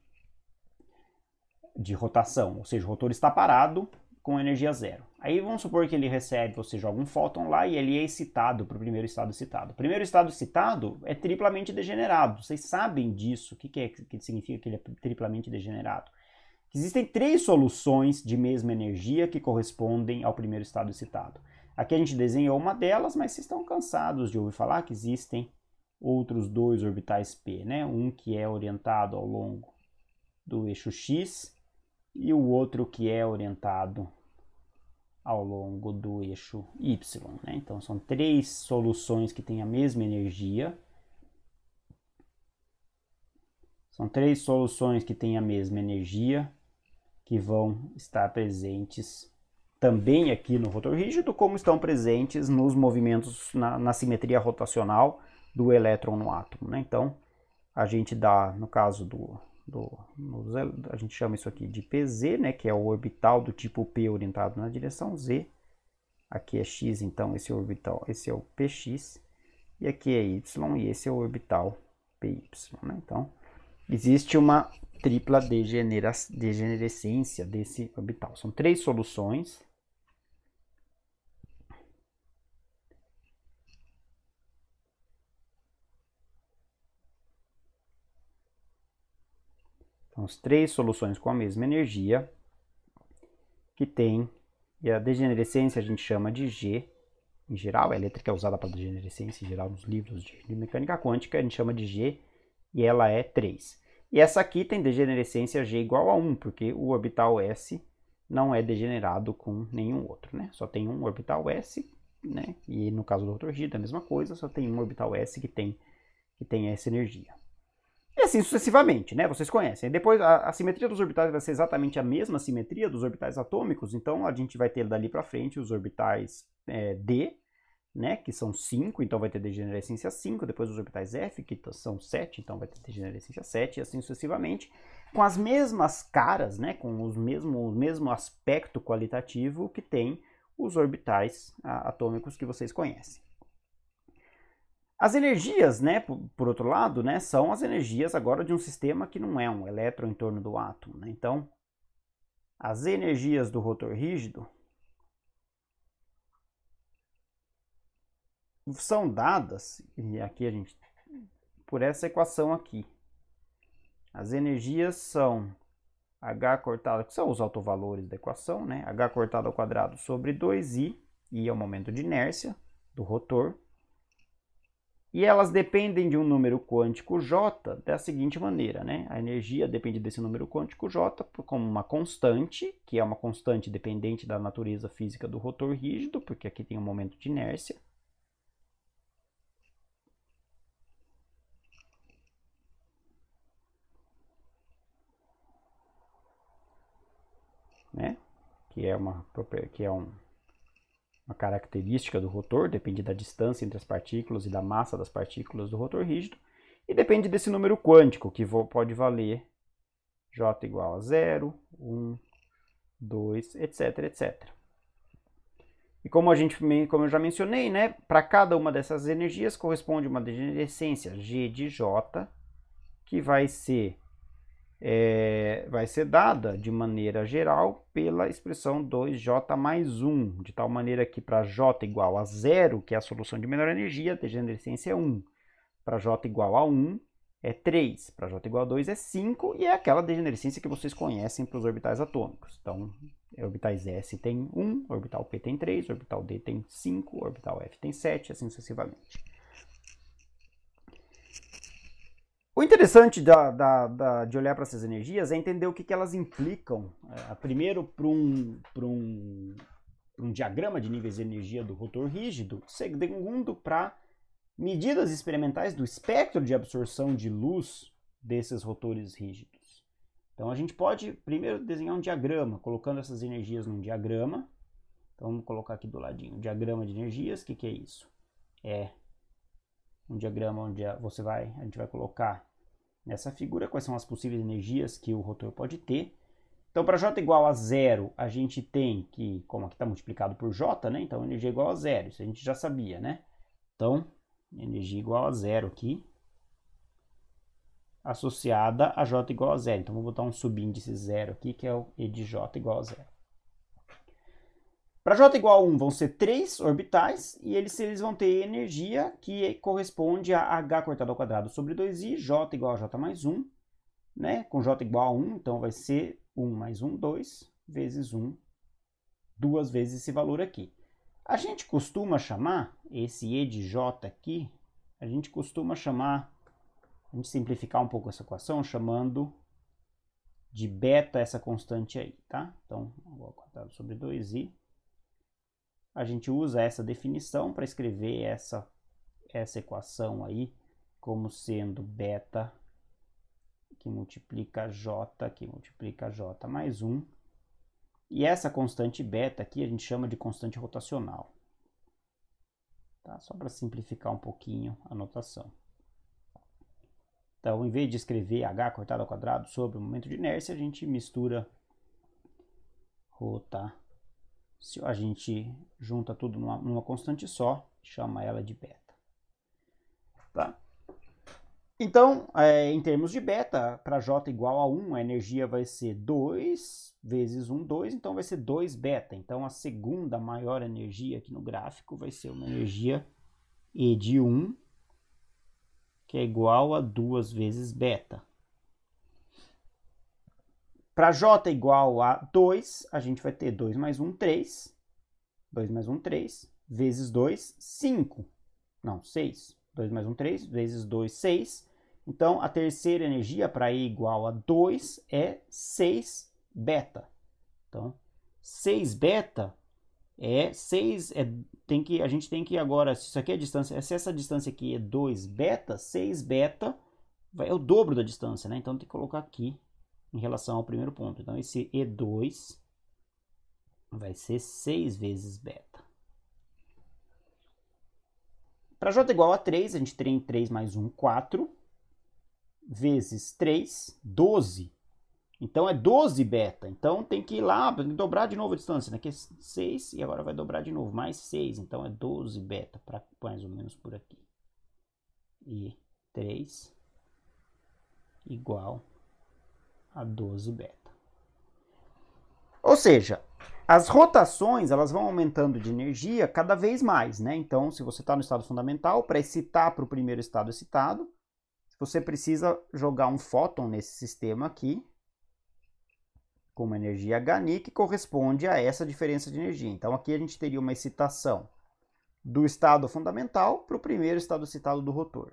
de rotação, ou seja, o rotor está parado com energia zero. Aí vamos supor que ele recebe, você joga um fóton lá e ele é excitado para o primeiro estado excitado. O primeiro estado excitado é triplamente degenerado. Vocês sabem disso. O que, que, é, que significa que ele é triplamente degenerado? Existem três soluções de mesma energia que correspondem ao primeiro estado excitado. Aqui a gente desenhou uma delas, mas vocês estão cansados de ouvir falar que existem outros dois orbitais P, né? Um que é orientado ao longo do eixo X e o outro que é orientado ao longo do eixo Y. Né? Então, são três soluções que têm a mesma energia. São três soluções que têm a mesma energia, que vão estar presentes também aqui no rotor rígido, como estão presentes nos movimentos na, na simetria rotacional do elétron no átomo. Né? Então, a gente dá, no caso do do, a gente chama isso aqui de PZ, né, que é o orbital do tipo P orientado na direção Z. Aqui é X, então, esse orbital, esse é o PX. E aqui é Y, e esse é o orbital PY. Né? Então, existe uma tripla degenerescência desse orbital. São três soluções temos três soluções com a mesma energia, que tem, e a degenerescência a gente chama de G, em geral, a elétrica é usada para degenerescência, em geral, nos livros de mecânica quântica, a gente chama de G, e ela é 3. E essa aqui tem degenerescência G igual a 1, porque o orbital S não é degenerado com nenhum outro, né? Só tem um orbital S, né? E no caso do outro g a mesma coisa, só tem um orbital S que tem, que tem essa energia. E assim sucessivamente, né? Vocês conhecem. Depois, a, a, simetria dos orbitais vai ser exatamente a mesma simetria dos orbitais atômicos. Então, a gente vai ter dali para frente os orbitais é, D, né? Que são 5, então vai ter degenerescência 5. Depois, os orbitais F, que são 7, então vai ter degenerescência 7. E assim sucessivamente, com as mesmas caras, né? Com os mesmo, o mesmo aspecto qualitativo que tem os orbitais a, atômicos que vocês conhecem. As energias, né, por, outro lado, né, são as energias agora de um sistema que não é um elétron em torno do átomo. Né? Então, as energias do rotor rígido são dadas, e aqui a gente, por essa equação aqui. As energias são H cortado, que são os autovalores da equação, né? H cortado ao quadrado sobre 2i, i é o momento de inércia do rotor, e elas dependem de um número quântico J da seguinte maneira, né? A energia depende desse número quântico J como uma constante, que é uma constante dependente da natureza física do rotor rígido, porque aqui tem um momento de inércia. Né? Que é uma que é um uma característica do rotor, depende da distância entre as partículas e da massa das partículas do rotor rígido, e depende desse número quântico, que pode valer J igual a 0, 1, 2, etc, etc. E como, a gente, como eu já mencionei, né, para cada uma dessas energias corresponde uma degenerescência G de J, que vai ser é, vai ser dada de maneira geral pela expressão 2J mais 1, de tal maneira que para J igual a zero, que é a solução de menor energia, a degenerescência é 1. Para J igual a 1 é 3, para J igual a 2 é 5, e é aquela degenerescência que vocês conhecem para os orbitais atômicos. Então, orbitais S tem 1, orbital P tem 3, orbital D tem 5, orbital F tem 7, assim sucessivamente. O interessante da, da, da, de olhar para essas energias é entender o que, que elas implicam. É, primeiro, para um, um, um diagrama de níveis de energia do rotor rígido. Segundo, para medidas experimentais do espectro de absorção de luz desses rotores rígidos. Então, a gente pode primeiro desenhar um diagrama, colocando essas energias num diagrama. Então, vamos colocar aqui do ladinho o diagrama de energias. O que, que é isso? É um diagrama onde você vai, a gente vai colocar nessa figura quais são as possíveis energias que o rotor pode ter. Então, para J igual a zero, a gente tem que, como aqui está multiplicado por J, né? Então, energia igual a zero, isso a gente já sabia, né? Então, energia igual a zero aqui, associada a J igual a zero. Então, vou botar um subíndice zero aqui, que é o E de J igual a zero. Para J igual a 1 vão ser três orbitais e eles, eles vão ter energia que corresponde a H cortado ao quadrado sobre 2i, J igual a J mais 1, né? com J igual a 1, então vai ser 1 mais 1, 2, vezes 1, duas vezes esse valor aqui. A gente costuma chamar esse E de J aqui, a gente costuma chamar, vamos simplificar um pouco essa equação, chamando de beta essa constante aí, tá? Então, agora quadrado sobre 2i a gente usa essa definição para escrever essa, essa equação aí como sendo beta que multiplica j, que multiplica j mais 1. E essa constante beta aqui a gente chama de constante rotacional. Tá? Só para simplificar um pouquinho a notação. Então, em vez de escrever h cortado ao quadrado sobre o momento de inércia, a gente mistura rotação se a gente junta tudo numa, numa constante só, chama ela de beta. Tá? Então, é, em termos de beta, para J igual a 1, a energia vai ser 2 vezes 1, 2, então vai ser 2 beta. Então, a segunda maior energia aqui no gráfico vai ser uma energia E de 1, que é igual a 2 vezes beta. Para J é igual a 2, a gente vai ter 2 mais 1, 3. 2 mais 1, 3. Vezes 2, 5. Não, 6. 2 mais 1, 3. Vezes 2, 6. Então, a terceira energia para E igual a 2 é 6 beta. Então, 6 beta é 6, é, tem que, a gente tem que agora, se isso aqui é a distância, se essa distância aqui é 2 beta, 6 beta é o dobro da distância, né? Então tem que colocar aqui em relação ao primeiro ponto. Então, esse E2 vai ser 6 vezes beta. Para J igual a 3, a gente tem 3 mais 1, 4, vezes 3, 12. Então, é 12 beta. Então, tem que ir lá, dobrar de novo a distância, Aqui né? é 6 e agora vai dobrar de novo, mais 6. Então, é 12 beta, pra, mais ou menos por aqui. E 3 igual a 12 beta. Ou seja, as rotações elas vão aumentando de energia cada vez mais, né? Então, se você está no estado fundamental, para excitar para o primeiro estado excitado, você precisa jogar um fóton nesse sistema aqui, com uma energia Hν, que corresponde a essa diferença de energia. Então, aqui a gente teria uma excitação do estado fundamental para o primeiro estado excitado do rotor.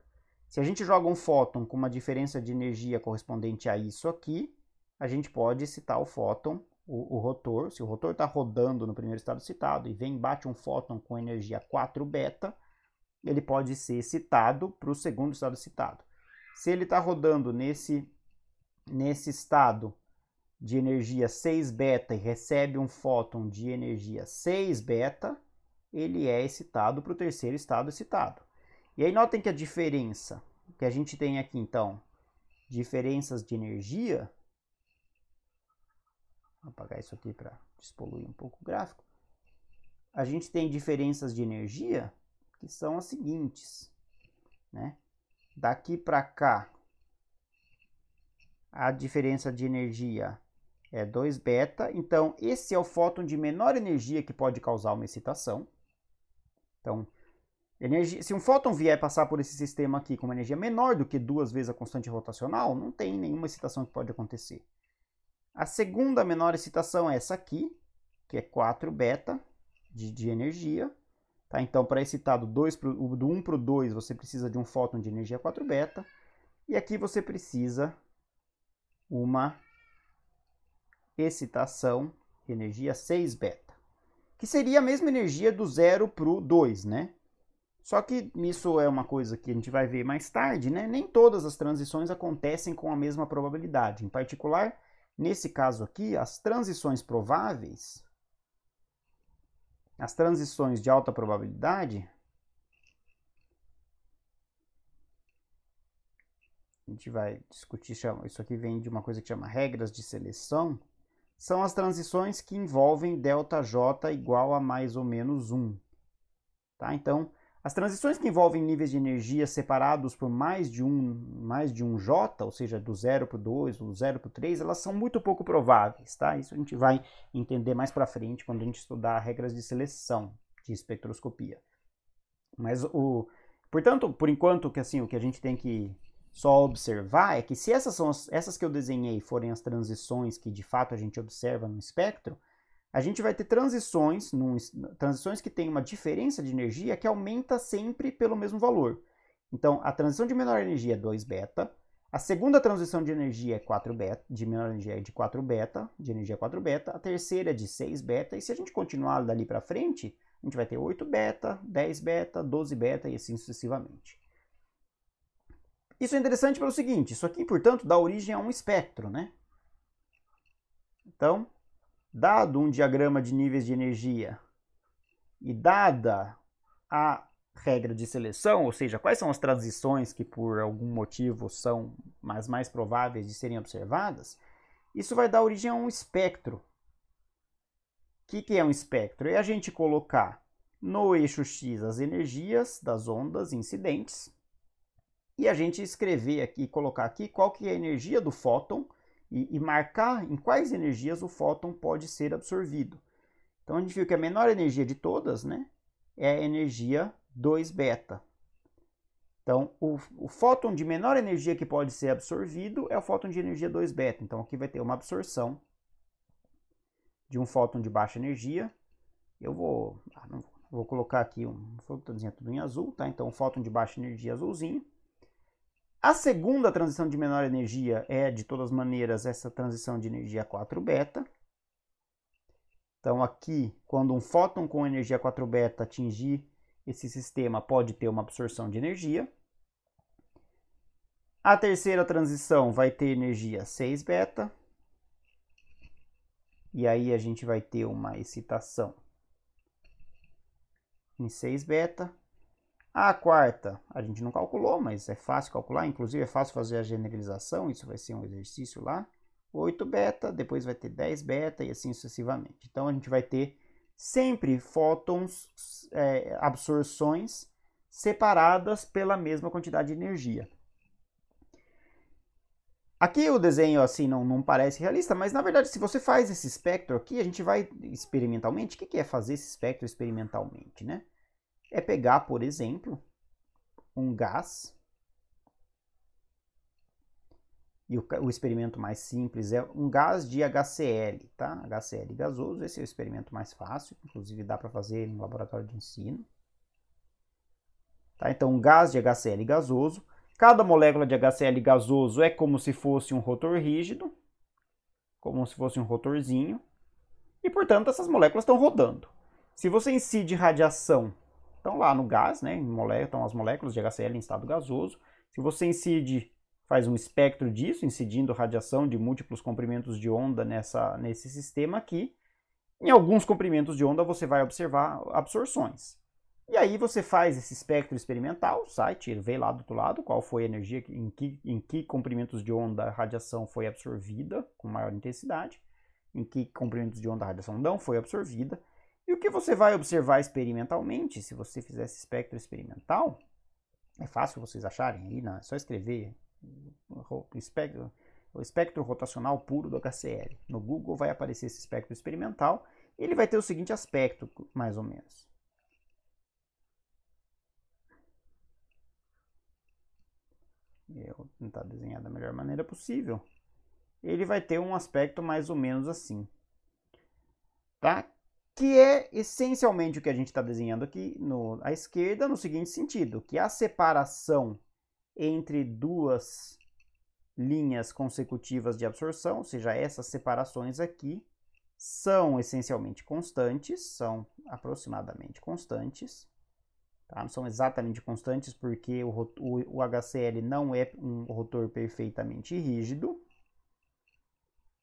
Se a gente joga um fóton com uma diferença de energia correspondente a isso aqui, a gente pode citar o fóton, o, o rotor. Se o rotor está rodando no primeiro estado citado e vem bate um fóton com energia 4 beta, ele pode ser citado para o segundo estado citado. Se ele está rodando nesse, nesse estado de energia 6 beta e recebe um fóton de energia 6 beta, ele é excitado para o terceiro estado excitado. E aí notem que a diferença que a gente tem aqui então, diferenças de energia, vou apagar isso aqui para despoluir um pouco o gráfico, a gente tem diferenças de energia que são as seguintes, né? Daqui para cá, a diferença de energia é 2 beta, então esse é o fóton de menor energia que pode causar uma excitação. Então, Energia, se um fóton vier passar por esse sistema aqui com uma energia menor do que duas vezes a constante rotacional, não tem nenhuma excitação que pode acontecer. A segunda menor excitação é essa aqui, que é 4 beta de, de energia. Tá? Então, para excitar do, 2 pro, do 1 para o 2, você precisa de um fóton de energia 4 beta. E aqui você precisa uma excitação de energia 6 beta, que seria a mesma energia do 0 para o 2, né? Só que isso é uma coisa que a gente vai ver mais tarde, né? Nem todas as transições acontecem com a mesma probabilidade. Em particular, nesse caso aqui, as transições prováveis, as transições de alta probabilidade, a gente vai discutir, isso aqui vem de uma coisa que chama regras de seleção, são as transições que envolvem ΔJ igual a mais ou menos 1. Tá? Então, as transições que envolvem níveis de energia separados por mais de um, mais de um J, ou seja, do 0 para o 2, do 0 para o 3, elas são muito pouco prováveis, tá? Isso a gente vai entender mais para frente quando a gente estudar regras de seleção de espectroscopia. Mas o, portanto, por enquanto, que assim, o que a gente tem que só observar é que se essas são as, essas que eu desenhei forem as transições que de fato a gente observa no espectro, a gente vai ter transições, num, transições que têm uma diferença de energia que aumenta sempre pelo mesmo valor. Então, a transição de menor energia é 2 beta, a segunda transição de energia é 4 beta, de menor energia é de 4 beta, de energia 4 beta, a terceira é de 6 beta, e se a gente continuar dali para frente, a gente vai ter 8 beta, 10 beta, 12 beta e assim sucessivamente. Isso é interessante pelo seguinte, isso aqui, portanto, dá origem a um espectro, né? Então, Dado um diagrama de níveis de energia e dada a regra de seleção, ou seja, quais são as transições que por algum motivo são mais, mais prováveis de serem observadas, isso vai dar origem a um espectro. O que, que é um espectro? É a gente colocar no eixo X as energias das ondas incidentes e a gente escrever aqui, colocar aqui qual que é a energia do fóton e, e marcar em quais energias o fóton pode ser absorvido. Então a gente viu que a menor energia de todas né, é a energia 2 beta. Então o, o fóton de menor energia que pode ser absorvido é o fóton de energia 2 beta. Então aqui vai ter uma absorção de um fóton de baixa energia. Eu vou, ah, vou, vou, colocar aqui um fótonzinho tudo em azul, tá? Então um fóton de baixa energia azulzinho. A segunda transição de menor energia é, de todas maneiras, essa transição de energia 4 beta. Então, aqui, quando um fóton com energia 4 beta atingir esse sistema, pode ter uma absorção de energia. A terceira transição vai ter energia 6 beta. E aí a gente vai ter uma excitação em 6 beta a quarta, a gente não calculou, mas é fácil calcular, inclusive é fácil fazer a generalização, isso vai ser um exercício lá. 8 beta, depois vai ter 10 beta e assim sucessivamente. Então a gente vai ter sempre fótons, é, absorções separadas pela mesma quantidade de energia. Aqui o desenho assim não, não parece realista, mas na verdade se você faz esse espectro aqui, a gente vai experimentalmente, o que, que é fazer esse espectro experimentalmente, né? é pegar, por exemplo, um gás, e o, o, experimento mais simples é um gás de HCl, tá? HCl gasoso, esse é o experimento mais fácil, inclusive dá para fazer no laboratório de ensino. Tá? Então, um gás de HCl gasoso, cada molécula de HCl gasoso é como se fosse um rotor rígido, como se fosse um rotorzinho, e portanto essas moléculas estão rodando. Se você incide radiação estão lá no gás, né? Estão as moléculas de HCl em estado gasoso. Se você incide, faz um espectro disso, incidindo radiação de múltiplos comprimentos de onda nessa, nesse sistema aqui, em alguns comprimentos de onda você vai observar absorções. E aí você faz esse espectro experimental, sai, tira, vê lá do outro lado qual foi a energia, em que, em que comprimentos de onda a radiação foi absorvida com maior intensidade, em que comprimentos de onda a radiação não foi absorvida, e o que você vai observar experimentalmente, se você fizer esse espectro experimental, é fácil vocês acharem aí, não, é só escrever o espectro, o espectro rotacional puro do HCl. No Google vai aparecer esse espectro experimental e ele vai ter o seguinte aspecto, mais ou menos. Eu vou tentar tá desenhar da melhor maneira possível. Ele vai ter um aspecto mais ou menos assim. Tá? que é essencialmente o que a gente está desenhando aqui no, à esquerda, no seguinte sentido, que é a separação entre duas linhas consecutivas de absorção, ou seja, essas separações aqui, são essencialmente constantes, são aproximadamente constantes, tá? não são exatamente constantes porque o, o, o HCl não é um rotor perfeitamente rígido,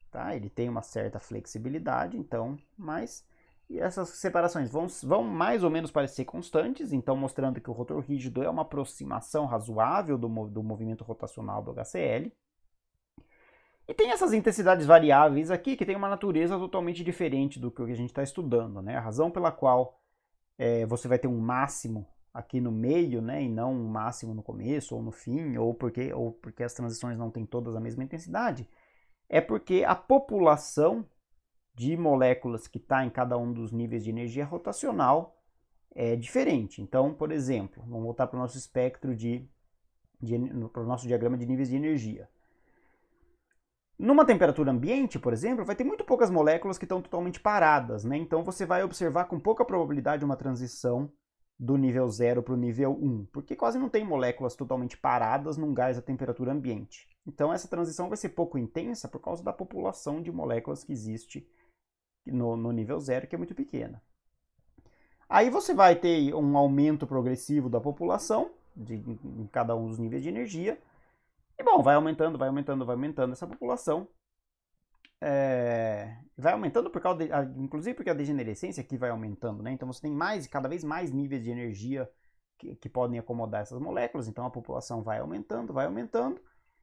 tá? ele tem uma certa flexibilidade, então, mas e essas separações vão, vão mais ou menos parecer constantes, então mostrando que o rotor rígido é uma aproximação razoável do, do movimento rotacional do HCl. E tem essas intensidades variáveis aqui que tem uma natureza totalmente diferente do que a gente está estudando, né? A razão pela qual é, você vai ter um máximo aqui no meio, né, e não um máximo no começo ou no fim, ou porque, ou porque as transições não têm todas a mesma intensidade, é porque a população de moléculas que está em cada um dos níveis de energia rotacional é diferente. Então, por exemplo, vamos voltar para o nosso espectro de, de para o nosso diagrama de níveis de energia. Numa temperatura ambiente, por exemplo, vai ter muito poucas moléculas que estão totalmente paradas, né? Então você vai observar com pouca probabilidade uma transição do nível 0 para o nível 1, um, porque quase não tem moléculas totalmente paradas num gás à temperatura ambiente. Então essa transição vai ser pouco intensa por causa da população de moléculas que existe no, no nível zero, que é muito pequena. Aí você vai ter um aumento progressivo da população, de, em cada um dos níveis de energia, e bom, vai aumentando, vai aumentando, vai aumentando essa população. É, vai aumentando por causa, de, inclusive porque a degenerescência aqui vai aumentando, né? Então você tem mais, cada vez mais níveis de energia que, que podem acomodar essas moléculas. Então a população vai aumentando, vai aumentando.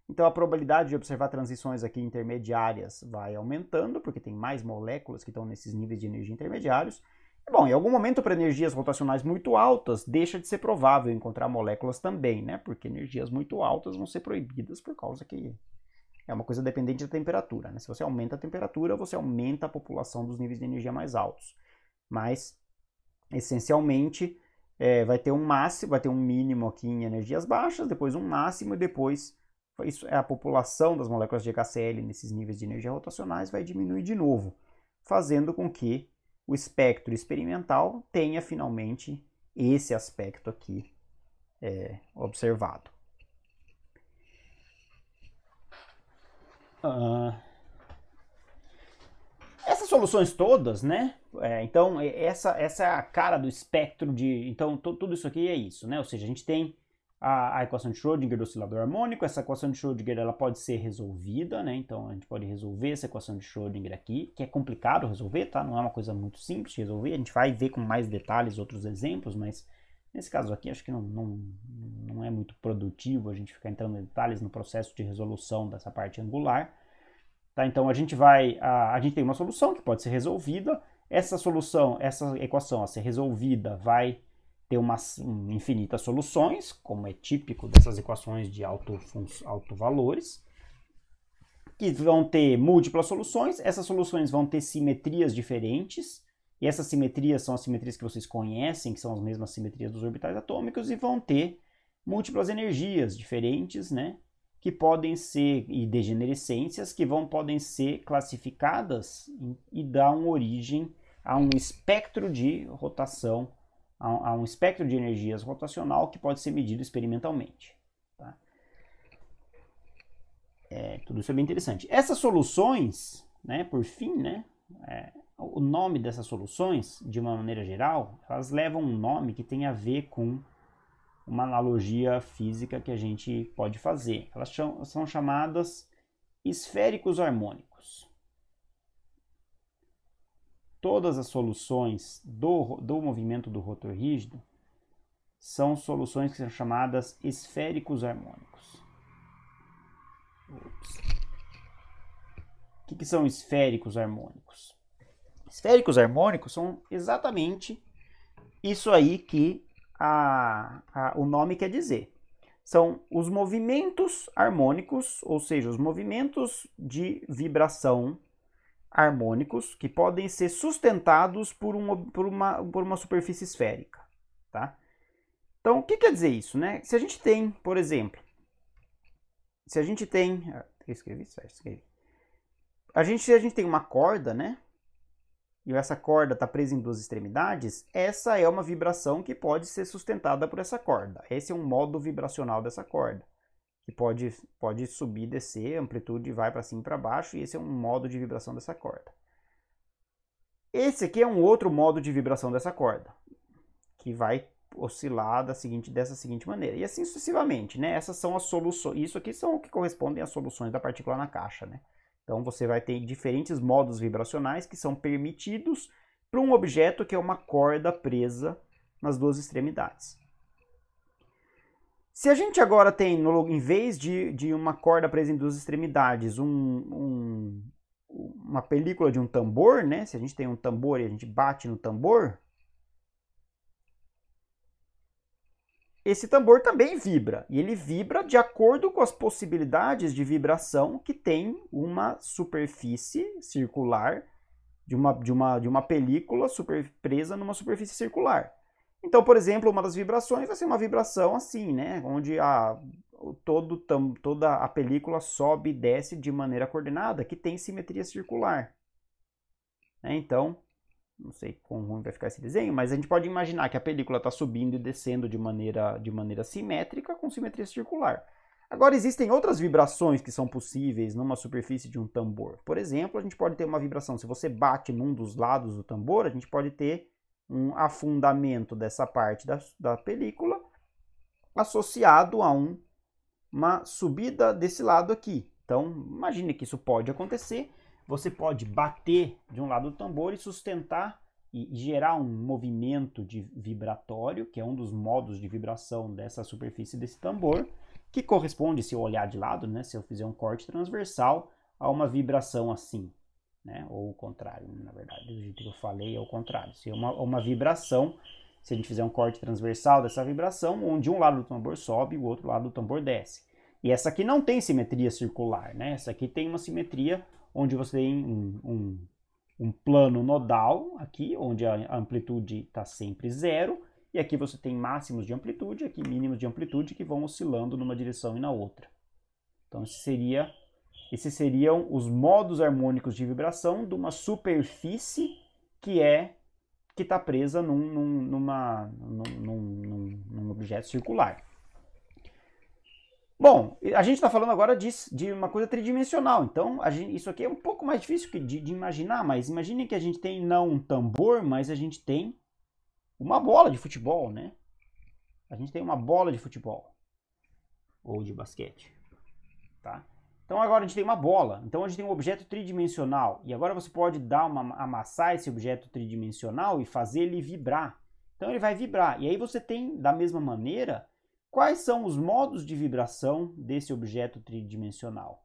Então a probabilidade de observar transições aqui intermediárias vai aumentando, porque tem mais moléculas que estão nesses níveis de energia intermediários. Bom, em algum momento para energias rotacionais muito altas, deixa de ser provável encontrar moléculas também, né? Porque energias muito altas vão ser proibidas por causa que é uma coisa dependente da temperatura, né? Se você aumenta a temperatura, você aumenta a população dos níveis de energia mais altos. Mas, essencialmente, é, vai ter um máximo, vai ter um mínimo aqui em energias baixas, depois um máximo e depois isso é a população das moléculas de HCl nesses níveis de energia rotacionais vai diminuir de novo, fazendo com que o espectro experimental tenha finalmente esse aspecto aqui é, observado. Ah, essas soluções todas, né? É, então, essa, essa é a cara do espectro de. Então, tudo isso aqui é isso, né? Ou seja, a gente tem a, a equação de Schrödinger do oscilador harmônico. Essa equação de Schrödinger ela pode ser resolvida, né? Então a gente pode resolver essa equação de Schrödinger aqui, que é complicado resolver, tá? Não é uma coisa muito simples de resolver. A gente vai ver com mais detalhes outros exemplos, mas nesse caso aqui acho que não, não, não é muito produtivo a gente ficar entrando em detalhes no processo de resolução dessa parte angular. Tá? Então a gente vai, a, a gente tem uma solução que pode ser resolvida. Essa solução, essa equação a ser resolvida vai ter umas hum, infinitas soluções, como é típico dessas equações de alto, alto valores, que vão ter múltiplas soluções, essas soluções vão ter simetrias diferentes, e essas simetrias são as simetrias que vocês conhecem, que são as mesmas simetrias dos orbitais atômicos, e vão ter múltiplas energias diferentes, né? Que podem ser, e degenerescências, que vão, podem ser classificadas e, e dar uma origem a um espectro de rotação a, um espectro de energias rotacional que pode ser medido experimentalmente. Tá? É, tudo isso é bem interessante. Essas soluções, né, por fim, né, é, o nome dessas soluções, de uma maneira geral, elas levam um nome que tem a ver com uma analogia física que a gente pode fazer. Elas são chamadas esféricos harmônicos todas as soluções do, do movimento do rotor rígido são soluções que são chamadas esféricos harmônicos. Ops. O que, que são esféricos harmônicos? Esféricos harmônicos são exatamente isso aí que a, a, o nome quer dizer. São os movimentos harmônicos, ou seja, os movimentos de vibração harmônicos que podem ser sustentados por, um, por, uma, por uma superfície esférica. Tá? Então, o que quer dizer isso? Né? Se a gente tem, por exemplo, se a gente tem... Ah, escrevi é, escrevi. A gente, se a gente tem uma corda, né? E essa corda está presa em duas extremidades, essa é uma vibração que pode ser sustentada por essa corda. Esse é um modo vibracional dessa corda que pode, pode subir, descer, amplitude vai para cima e para baixo, e esse é um modo de vibração dessa corda. Esse aqui é um outro modo de vibração dessa corda, que vai oscilar da seguinte, dessa seguinte maneira, e assim sucessivamente, né? Essas são as soluções, isso aqui são o que correspondem às soluções da partícula na caixa, né? Então você vai ter diferentes modos vibracionais que são permitidos para um objeto que é uma corda presa nas duas extremidades. Se a gente agora tem, no, em vez de, de uma corda presa em duas extremidades, um, um, uma película de um tambor, né? Se a gente tem um tambor e a gente bate no tambor, esse tambor também vibra. E ele vibra de acordo com as possibilidades de vibração que tem uma superfície circular de uma, de uma, de uma película super, presa numa superfície circular. Então, por exemplo, uma das vibrações vai ser uma vibração assim, né? Onde a, todo, tam, toda a película sobe e desce de maneira coordenada, que tem simetria circular. Né? Então, não sei quão ruim vai ficar esse desenho, mas a gente pode imaginar que a película está subindo e descendo de maneira, de maneira simétrica com simetria circular. Agora, existem outras vibrações que são possíveis numa superfície de um tambor. Por exemplo, a gente pode ter uma vibração, se você bate num dos lados do tambor, a gente pode ter um afundamento dessa parte da, da película associado a um, uma subida desse lado aqui. Então, imagine que isso pode acontecer. Você pode bater de um lado do tambor e sustentar e gerar um movimento de vibratório, que é um dos modos de vibração dessa superfície desse tambor, que corresponde, se eu olhar de lado, né, se eu fizer um corte transversal, a uma vibração assim né? Ou o contrário, na verdade, do jeito que eu falei é o contrário. Se é uma, uma vibração, se a gente fizer um corte transversal dessa vibração, onde um lado do tambor sobe e o outro lado do tambor desce. E essa aqui não tem simetria circular, né? Essa aqui tem uma simetria onde você tem um, um, um plano nodal aqui, onde a amplitude está sempre zero, e aqui você tem máximos de amplitude, aqui mínimos de amplitude que vão oscilando numa direção e na outra. Então, esse seria esses seriam os modos harmônicos de vibração de uma superfície que é que está presa num, num, numa, num, num, objeto circular. Bom, a gente está falando agora de, de, uma coisa tridimensional, então gente, isso aqui é um pouco mais difícil de, de imaginar, mas imaginem que a gente tem não um tambor, mas a gente tem uma bola de futebol, né? A gente tem uma bola de futebol ou de basquete, tá? Então agora a gente tem uma bola, então a gente tem um objeto tridimensional e agora você pode dar uma amassar esse objeto tridimensional e fazer ele vibrar. Então ele vai vibrar e aí você tem da mesma maneira quais são os modos de vibração desse objeto tridimensional.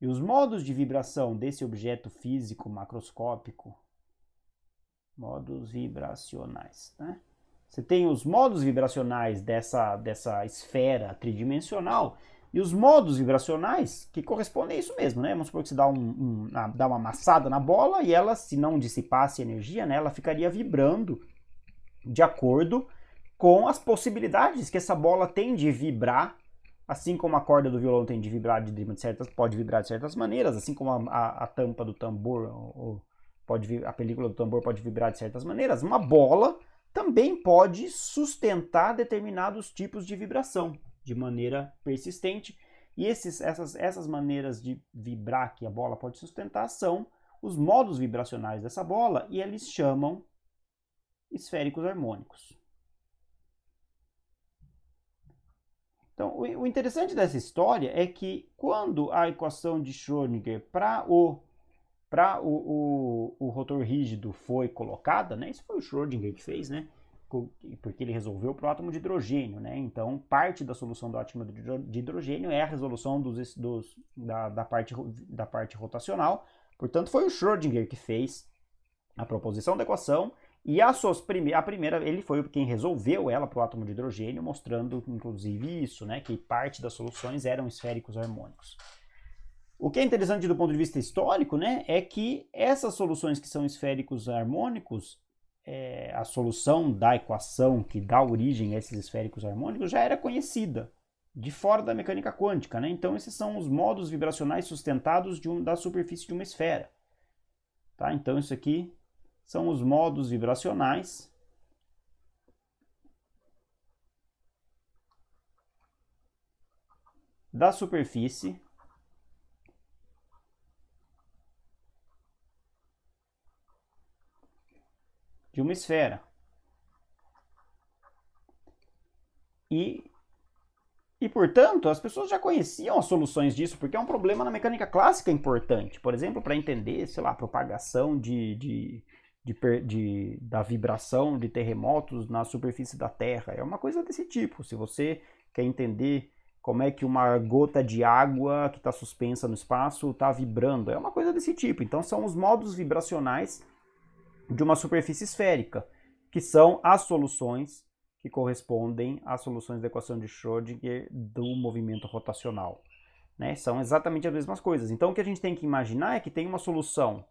E os modos de vibração desse objeto físico macroscópico, modos vibracionais, né? Você tem os modos vibracionais dessa, dessa esfera tridimensional e os modos vibracionais, que correspondem a isso mesmo, né? Vamos supor que você dá, um, um, dá uma amassada na bola e ela, se não dissipasse energia, né, ela ficaria vibrando de acordo com as possibilidades que essa bola tem de vibrar, assim como a corda do violão tem de vibrar de, de certas, pode vibrar de certas maneiras, assim como a, a, a tampa do tambor, ou, pode, a película do tambor pode vibrar de certas maneiras, uma bola também pode sustentar determinados tipos de vibração de maneira persistente. E esses, essas, essas maneiras de vibrar que a bola pode sustentar são os modos vibracionais dessa bola e eles chamam esféricos harmônicos. Então, o, interessante dessa história é que quando a equação de Schrödinger para o para o, o, o, rotor rígido foi colocada, né? Isso foi o Schrödinger que fez, né? porque ele resolveu para o átomo de hidrogênio, né? Então, parte da solução do átomo de hidrogênio é a resolução dos, dos, da, da, parte, da parte rotacional. Portanto, foi o Schrödinger que fez a proposição da equação e a, suas prime a primeira, ele foi quem resolveu ela para o átomo de hidrogênio, mostrando, inclusive, isso, né? Que parte das soluções eram esféricos harmônicos. O que é interessante do ponto de vista histórico, né, é que essas soluções que são esféricos harmônicos, é, a solução da equação que dá origem a esses esféricos harmônicos já era conhecida de fora da mecânica quântica, né? Então esses são os modos vibracionais sustentados um, da superfície de uma esfera, tá? Então isso aqui são os modos vibracionais da superfície de uma esfera. E, e, portanto, as pessoas já conheciam as soluções disso, porque é um problema na mecânica clássica importante. Por exemplo, para entender, sei lá, propagação de, de, de, de, da vibração de terremotos na superfície da Terra. É uma coisa desse tipo. Se você quer entender como é que uma gota de água que está suspensa no espaço está vibrando, é uma coisa desse tipo. Então, são os modos vibracionais de uma superfície esférica, que são as soluções que correspondem às soluções da equação de Schrödinger do movimento rotacional. Né? São exatamente as mesmas coisas. Então o que a gente tem que imaginar é que tem uma solução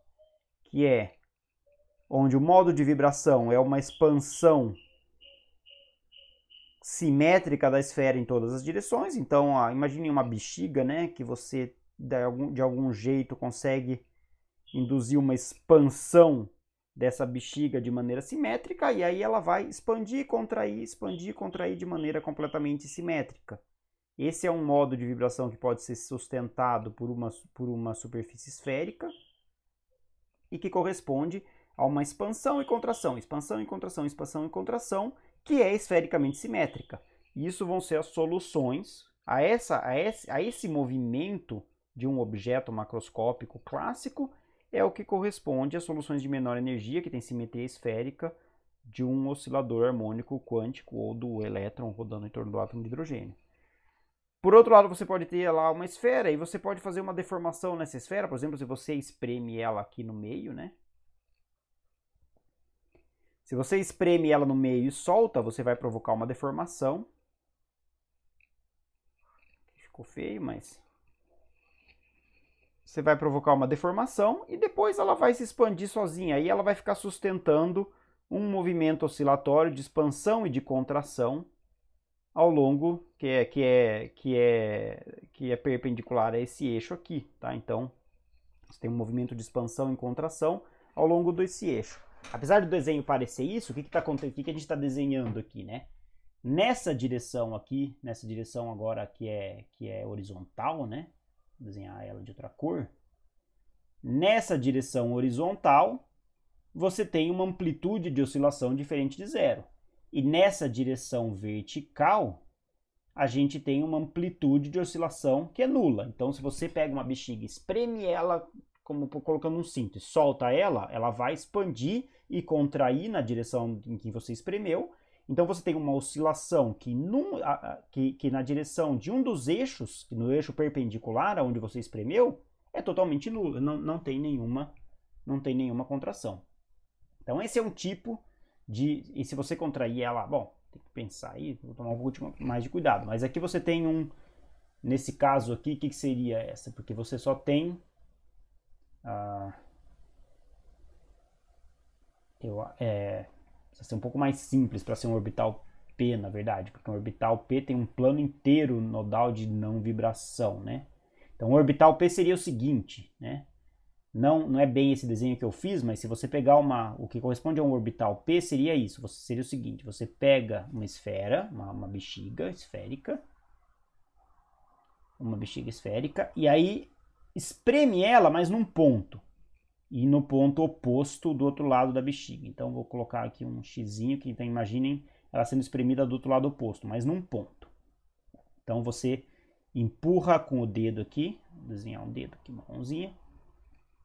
que é onde o modo de vibração é uma expansão simétrica da esfera em todas as direções. Então, ó, imagine uma bexiga, né, que você de algum, de algum jeito consegue induzir uma expansão dessa bexiga de maneira simétrica e aí ela vai expandir, contrair, expandir, contrair de maneira completamente simétrica. Esse é um modo de vibração que pode ser sustentado por uma, por uma superfície esférica e que corresponde a uma expansão e contração, expansão e contração, expansão e contração, que é esfericamente simétrica. isso vão ser as soluções a, essa, a, esse, a esse movimento de um objeto macroscópico clássico é o que corresponde às soluções de menor energia, que tem simetria esférica, de um oscilador harmônico quântico ou do elétron rodando em torno do átomo de hidrogênio. Por outro lado, você pode ter lá uma esfera e você pode fazer uma deformação nessa esfera, por exemplo, se você espreme ela aqui no meio, né? Se você espreme ela no meio e solta, você vai provocar uma deformação. Ficou feio, mas você vai provocar uma deformação e depois ela vai se expandir sozinha. Aí ela vai ficar sustentando um movimento oscilatório de expansão e de contração ao longo que é que é que é que é perpendicular a esse eixo aqui, tá? Então, você tem um movimento de expansão e contração ao longo desse eixo. Apesar do desenho parecer isso, o que que tá acontecendo? O que, que a gente está desenhando aqui, né? Nessa direção aqui, nessa direção agora que é que é horizontal, né? desenhar ela de outra cor, nessa direção horizontal, você tem uma amplitude de oscilação diferente de zero. E nessa direção vertical, a gente tem uma amplitude de oscilação que é nula. Então, se você pega uma bexiga e espreme ela, como colocando um cinto, e solta ela, ela vai expandir e contrair na direção em que você espremeu, então você tem uma oscilação que, num, a, que, que na direção de um dos eixos, no eixo perpendicular aonde você espremeu, é totalmente nula, não, não, tem nenhuma, não tem nenhuma contração. Então esse é um tipo de... E se você contrair ela... Bom, tem que pensar aí, vou tomar um pouco mais de cuidado. Mas aqui você tem um... Nesse caso aqui, o que, que, seria essa? Porque você só tem... Ah, eu, é, Precisa ser um pouco mais simples para ser um orbital P, na verdade, porque um orbital P tem um plano inteiro nodal de não vibração, né? Então, o orbital P seria o seguinte, né? Não, não é bem esse desenho que eu fiz, mas se você pegar uma, o que corresponde a um orbital P seria isso, você, seria o seguinte, você pega uma esfera, uma, uma bexiga esférica, uma bexiga esférica, e aí espreme ela, mas num ponto e no ponto oposto do outro lado da bexiga. Então vou colocar aqui um xzinho que então imaginem ela sendo espremida do outro lado oposto, mas num ponto. Então você empurra com o dedo aqui, vou desenhar um dedo aqui, uma mãozinha,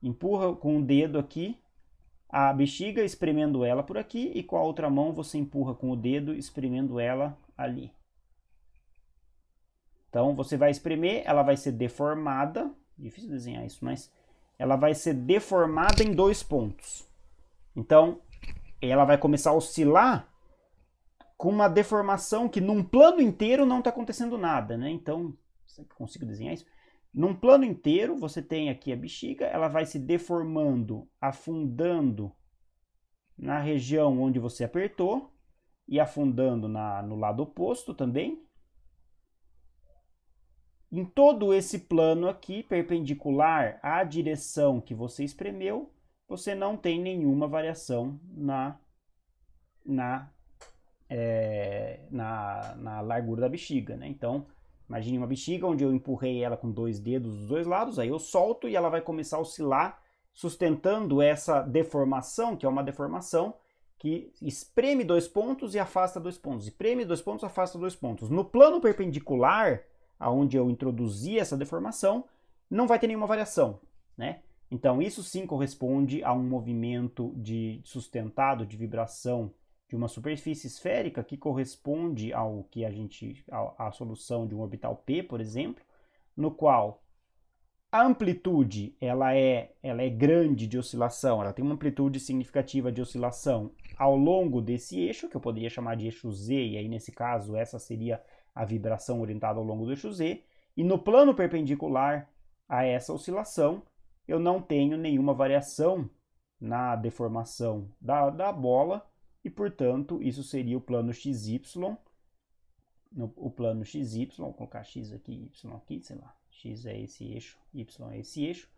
empurra com o dedo aqui a bexiga, espremendo ela por aqui, e com a outra mão você empurra com o dedo, espremendo ela ali. Então você vai espremer, ela vai ser deformada, difícil desenhar isso, mas ela vai ser deformada em dois pontos. Então, ela vai começar a oscilar com uma deformação que num plano inteiro não está acontecendo nada, né? Então, será que eu consigo desenhar isso? Num plano inteiro, você tem aqui a bexiga, ela vai se deformando, afundando na região onde você apertou e afundando na, no lado oposto também. Em todo esse plano aqui, perpendicular à direção que você espremeu, você não tem nenhuma variação na, na, é, na, na largura da bexiga, né? Então, imagine uma bexiga onde eu empurrei ela com dois dedos dos dois lados, aí eu solto e ela vai começar a oscilar, sustentando essa deformação, que é uma deformação, que espreme dois pontos e afasta dois pontos, espreme dois pontos, afasta dois pontos. No plano perpendicular, aonde eu introduzi essa deformação, não vai ter nenhuma variação, né? Então isso sim corresponde a um movimento de sustentado de vibração de uma superfície esférica que corresponde ao que a gente à solução de um orbital p, por exemplo, no qual a amplitude ela é, ela é grande de oscilação, ela tem uma amplitude significativa de oscilação ao longo desse eixo, que eu poderia chamar de eixo Z, e aí nesse caso essa seria a vibração orientada ao longo do eixo Z, e no plano perpendicular a essa oscilação, eu não tenho nenhuma variação na deformação da, da bola, e portanto isso seria o plano XY, no, o plano XY, vou colocar X aqui, Y aqui, sei lá, X é esse eixo, Y é esse eixo.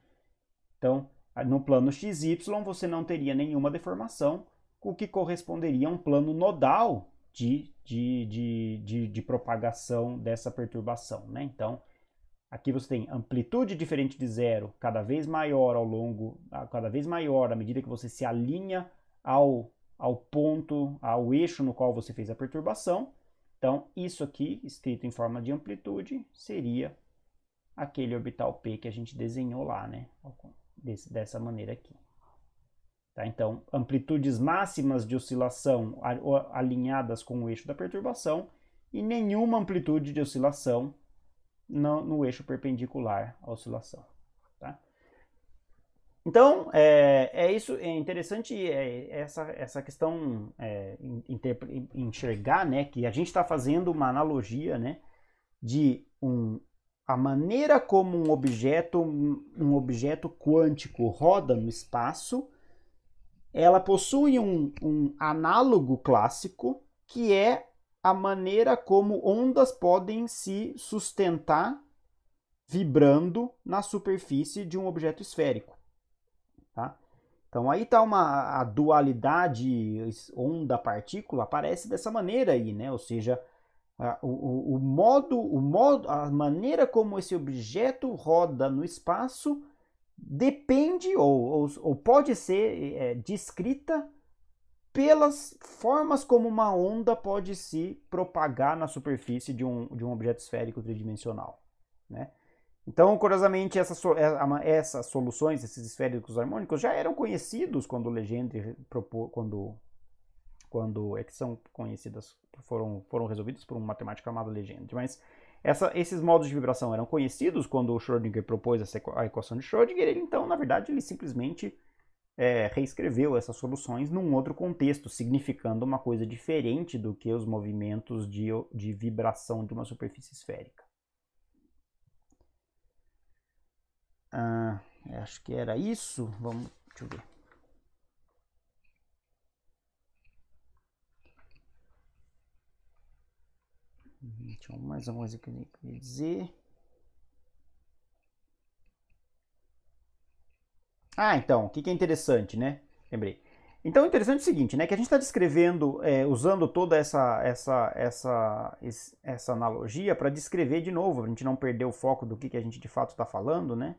Então, no plano XY você não teria nenhuma deformação, o que corresponderia a um plano nodal de, de, de, de, de propagação dessa perturbação. Né? Então, aqui você tem amplitude diferente de zero, cada vez maior ao longo, cada vez maior à medida que você se alinha ao, ao ponto, ao eixo no qual você fez a perturbação. Então, isso aqui, escrito em forma de amplitude, seria aquele orbital P que a gente desenhou lá, né? dessa maneira aqui. Tá? Então, amplitudes máximas de oscilação alinhadas com o eixo da perturbação e nenhuma amplitude de oscilação no, no eixo perpendicular à oscilação. Tá? Então, é, é, isso, é interessante é, essa, essa questão é, enxergar né, que a gente está fazendo uma analogia né, de um, a maneira como um objeto, um objeto quântico roda no espaço ela possui um, um análogo clássico, que é a maneira como ondas podem se sustentar vibrando na superfície de um objeto esférico. Tá? Então aí está uma a dualidade onda-partícula aparece dessa maneira aí, né? Ou seja, a, o, o modo, o modo, a maneira como esse objeto roda no espaço depende ou, ou, ou pode ser é, descrita pelas formas como uma onda pode se propagar na superfície de um, de um objeto esférico tridimensional. Né? Então, curiosamente, essas, é, essas soluções, esses esféricos harmônicos, já eram conhecidos quando Legendre propôs, quando, quando é que são conhecidas, foram, foram resolvidos por um matemático chamado Legendre, mas essa, esses modos de vibração eram conhecidos quando o Schrödinger propôs essa, a equação de Schrödinger, ele, então, na verdade, ele simplesmente é, reescreveu essas soluções num outro contexto, significando uma coisa diferente do que os movimentos de, de vibração de uma superfície esférica. Ah, acho que era isso. Vamos, deixa eu ver. Uhum, tinha mais uma coisa que eu queria dizer. Ah, então, o que, que é interessante, né? Lembrei. Então, interessante é o seguinte, né? Que a gente está descrevendo, é, usando toda essa, essa, essa, essa analogia para descrever de novo, para a gente não perder o foco do que, que a gente de fato está falando, né?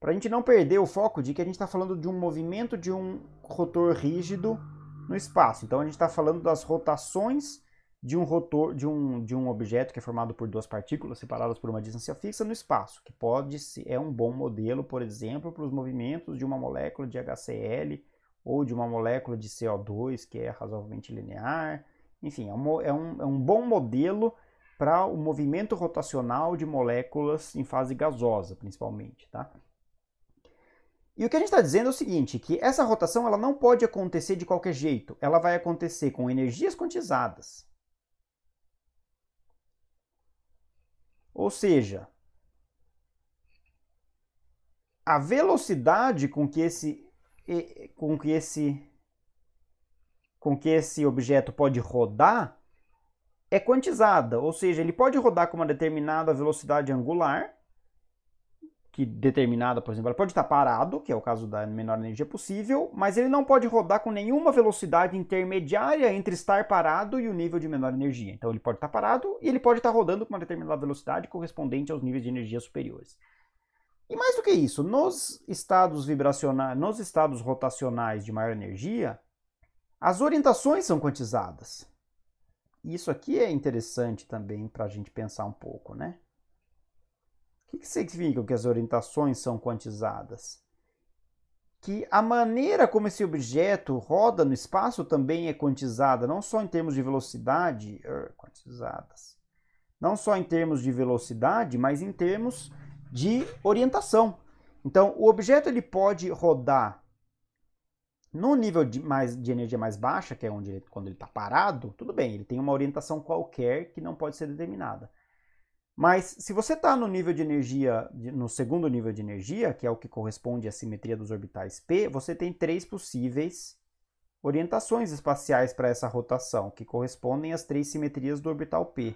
Para a gente não perder o foco de que a gente está falando de um movimento de um rotor rígido no espaço. Então, a gente está falando das rotações de um rotor de um, de um objeto que é formado por duas partículas separadas por uma distância fixa no espaço, que pode ser é um bom modelo, por exemplo, para os movimentos de uma molécula de HCl ou de uma molécula de CO2 que é razoavelmente linear. Enfim, é um, é um, é um bom modelo para o movimento rotacional de moléculas em fase gasosa, principalmente. Tá? E o que a gente está dizendo é o seguinte, que essa rotação ela não pode acontecer de qualquer jeito, ela vai acontecer com energias quantizadas. Ou seja, a velocidade com que esse com que esse com que esse objeto pode rodar é quantizada, ou seja, ele pode rodar com uma determinada velocidade angular que determinada, por exemplo, ela pode estar parado, que é o caso da menor energia possível, mas ele não pode rodar com nenhuma velocidade intermediária entre estar parado e o nível de menor energia. Então ele pode estar parado e ele pode estar rodando com uma determinada velocidade correspondente aos níveis de energia superiores. E mais do que isso, nos estados vibracionais, nos estados rotacionais de maior energia, as orientações são quantizadas. Isso aqui é interessante também para a gente pensar um pouco, né? O que significa que as orientações são quantizadas? Que a maneira como esse objeto roda no espaço também é quantizada, não só em termos de velocidade, er, quantizadas, não só em termos de velocidade, mas em termos de orientação. Então, o objeto ele pode rodar no nível de, mais, de energia mais baixa, que é onde ele, quando ele está parado, tudo bem, ele tem uma orientação qualquer que não pode ser determinada. Mas se você está no nível de energia, no segundo nível de energia, que é o que corresponde à simetria dos orbitais P, você tem três possíveis orientações espaciais para essa rotação, que correspondem às três simetrias do orbital P.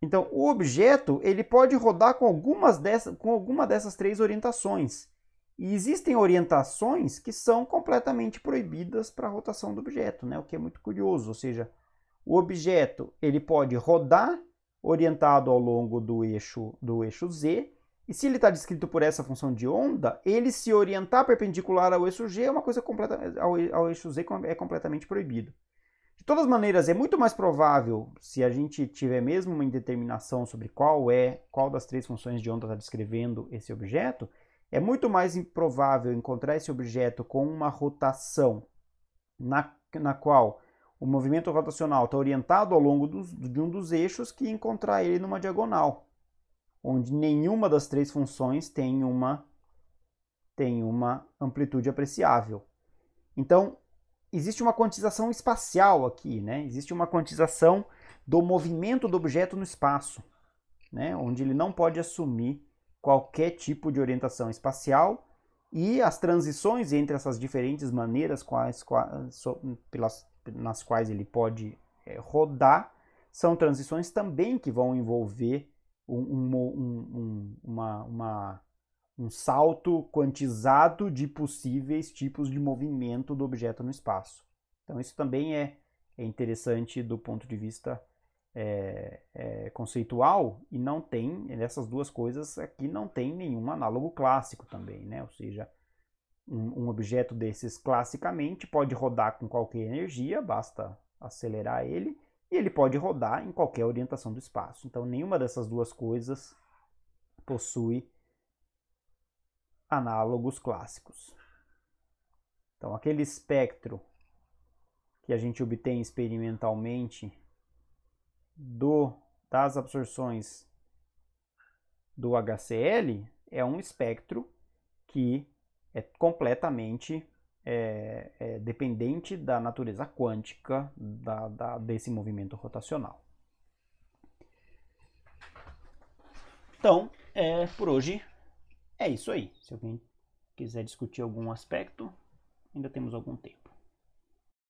Então, o objeto ele pode rodar com, algumas dessas com alguma dessas três orientações. E existem orientações que são completamente proibidas para a rotação do objeto, né? o que é muito curioso. Ou seja, o objeto ele pode rodar orientado ao longo do eixo, do eixo z, e se ele está descrito por essa função de onda, ele se orientar perpendicular ao eixo g é uma coisa completa, ao, ao eixo z é completamente proibido. De todas as maneiras, é muito mais provável, se a gente tiver mesmo uma indeterminação sobre qual é, qual das três funções de onda está descrevendo esse objeto, é muito mais improvável encontrar esse objeto com uma rotação na, na qual o movimento rotacional está orientado ao longo dos, de um dos eixos que encontrar ele numa diagonal, onde nenhuma das três funções tem uma, tem uma amplitude apreciável. Então, existe uma quantização espacial aqui, né? existe uma quantização do movimento do objeto no espaço, né? onde ele não pode assumir qualquer tipo de orientação espacial e as transições entre essas diferentes maneiras quais, quais so, pelas nas quais ele pode é, rodar, são transições também que vão envolver um, um, um, uma, uma, um salto quantizado de possíveis tipos de movimento do objeto no espaço. Então, isso também é, é interessante do ponto de vista é, é, conceitual e não tem, nessas duas coisas aqui não tem nenhum análogo clássico também, né? Ou seja, um, um objeto desses classicamente pode rodar com qualquer energia, basta acelerar ele, e ele pode rodar em qualquer orientação do espaço. Então nenhuma dessas duas coisas possui análogos clássicos. Então aquele espectro que a gente obtém experimentalmente do das absorções do HCl é um espectro que é completamente é, é dependente da natureza quântica da, da, desse movimento rotacional. Então, é, por hoje é isso aí. Se alguém quiser discutir algum aspecto, ainda temos algum tempo.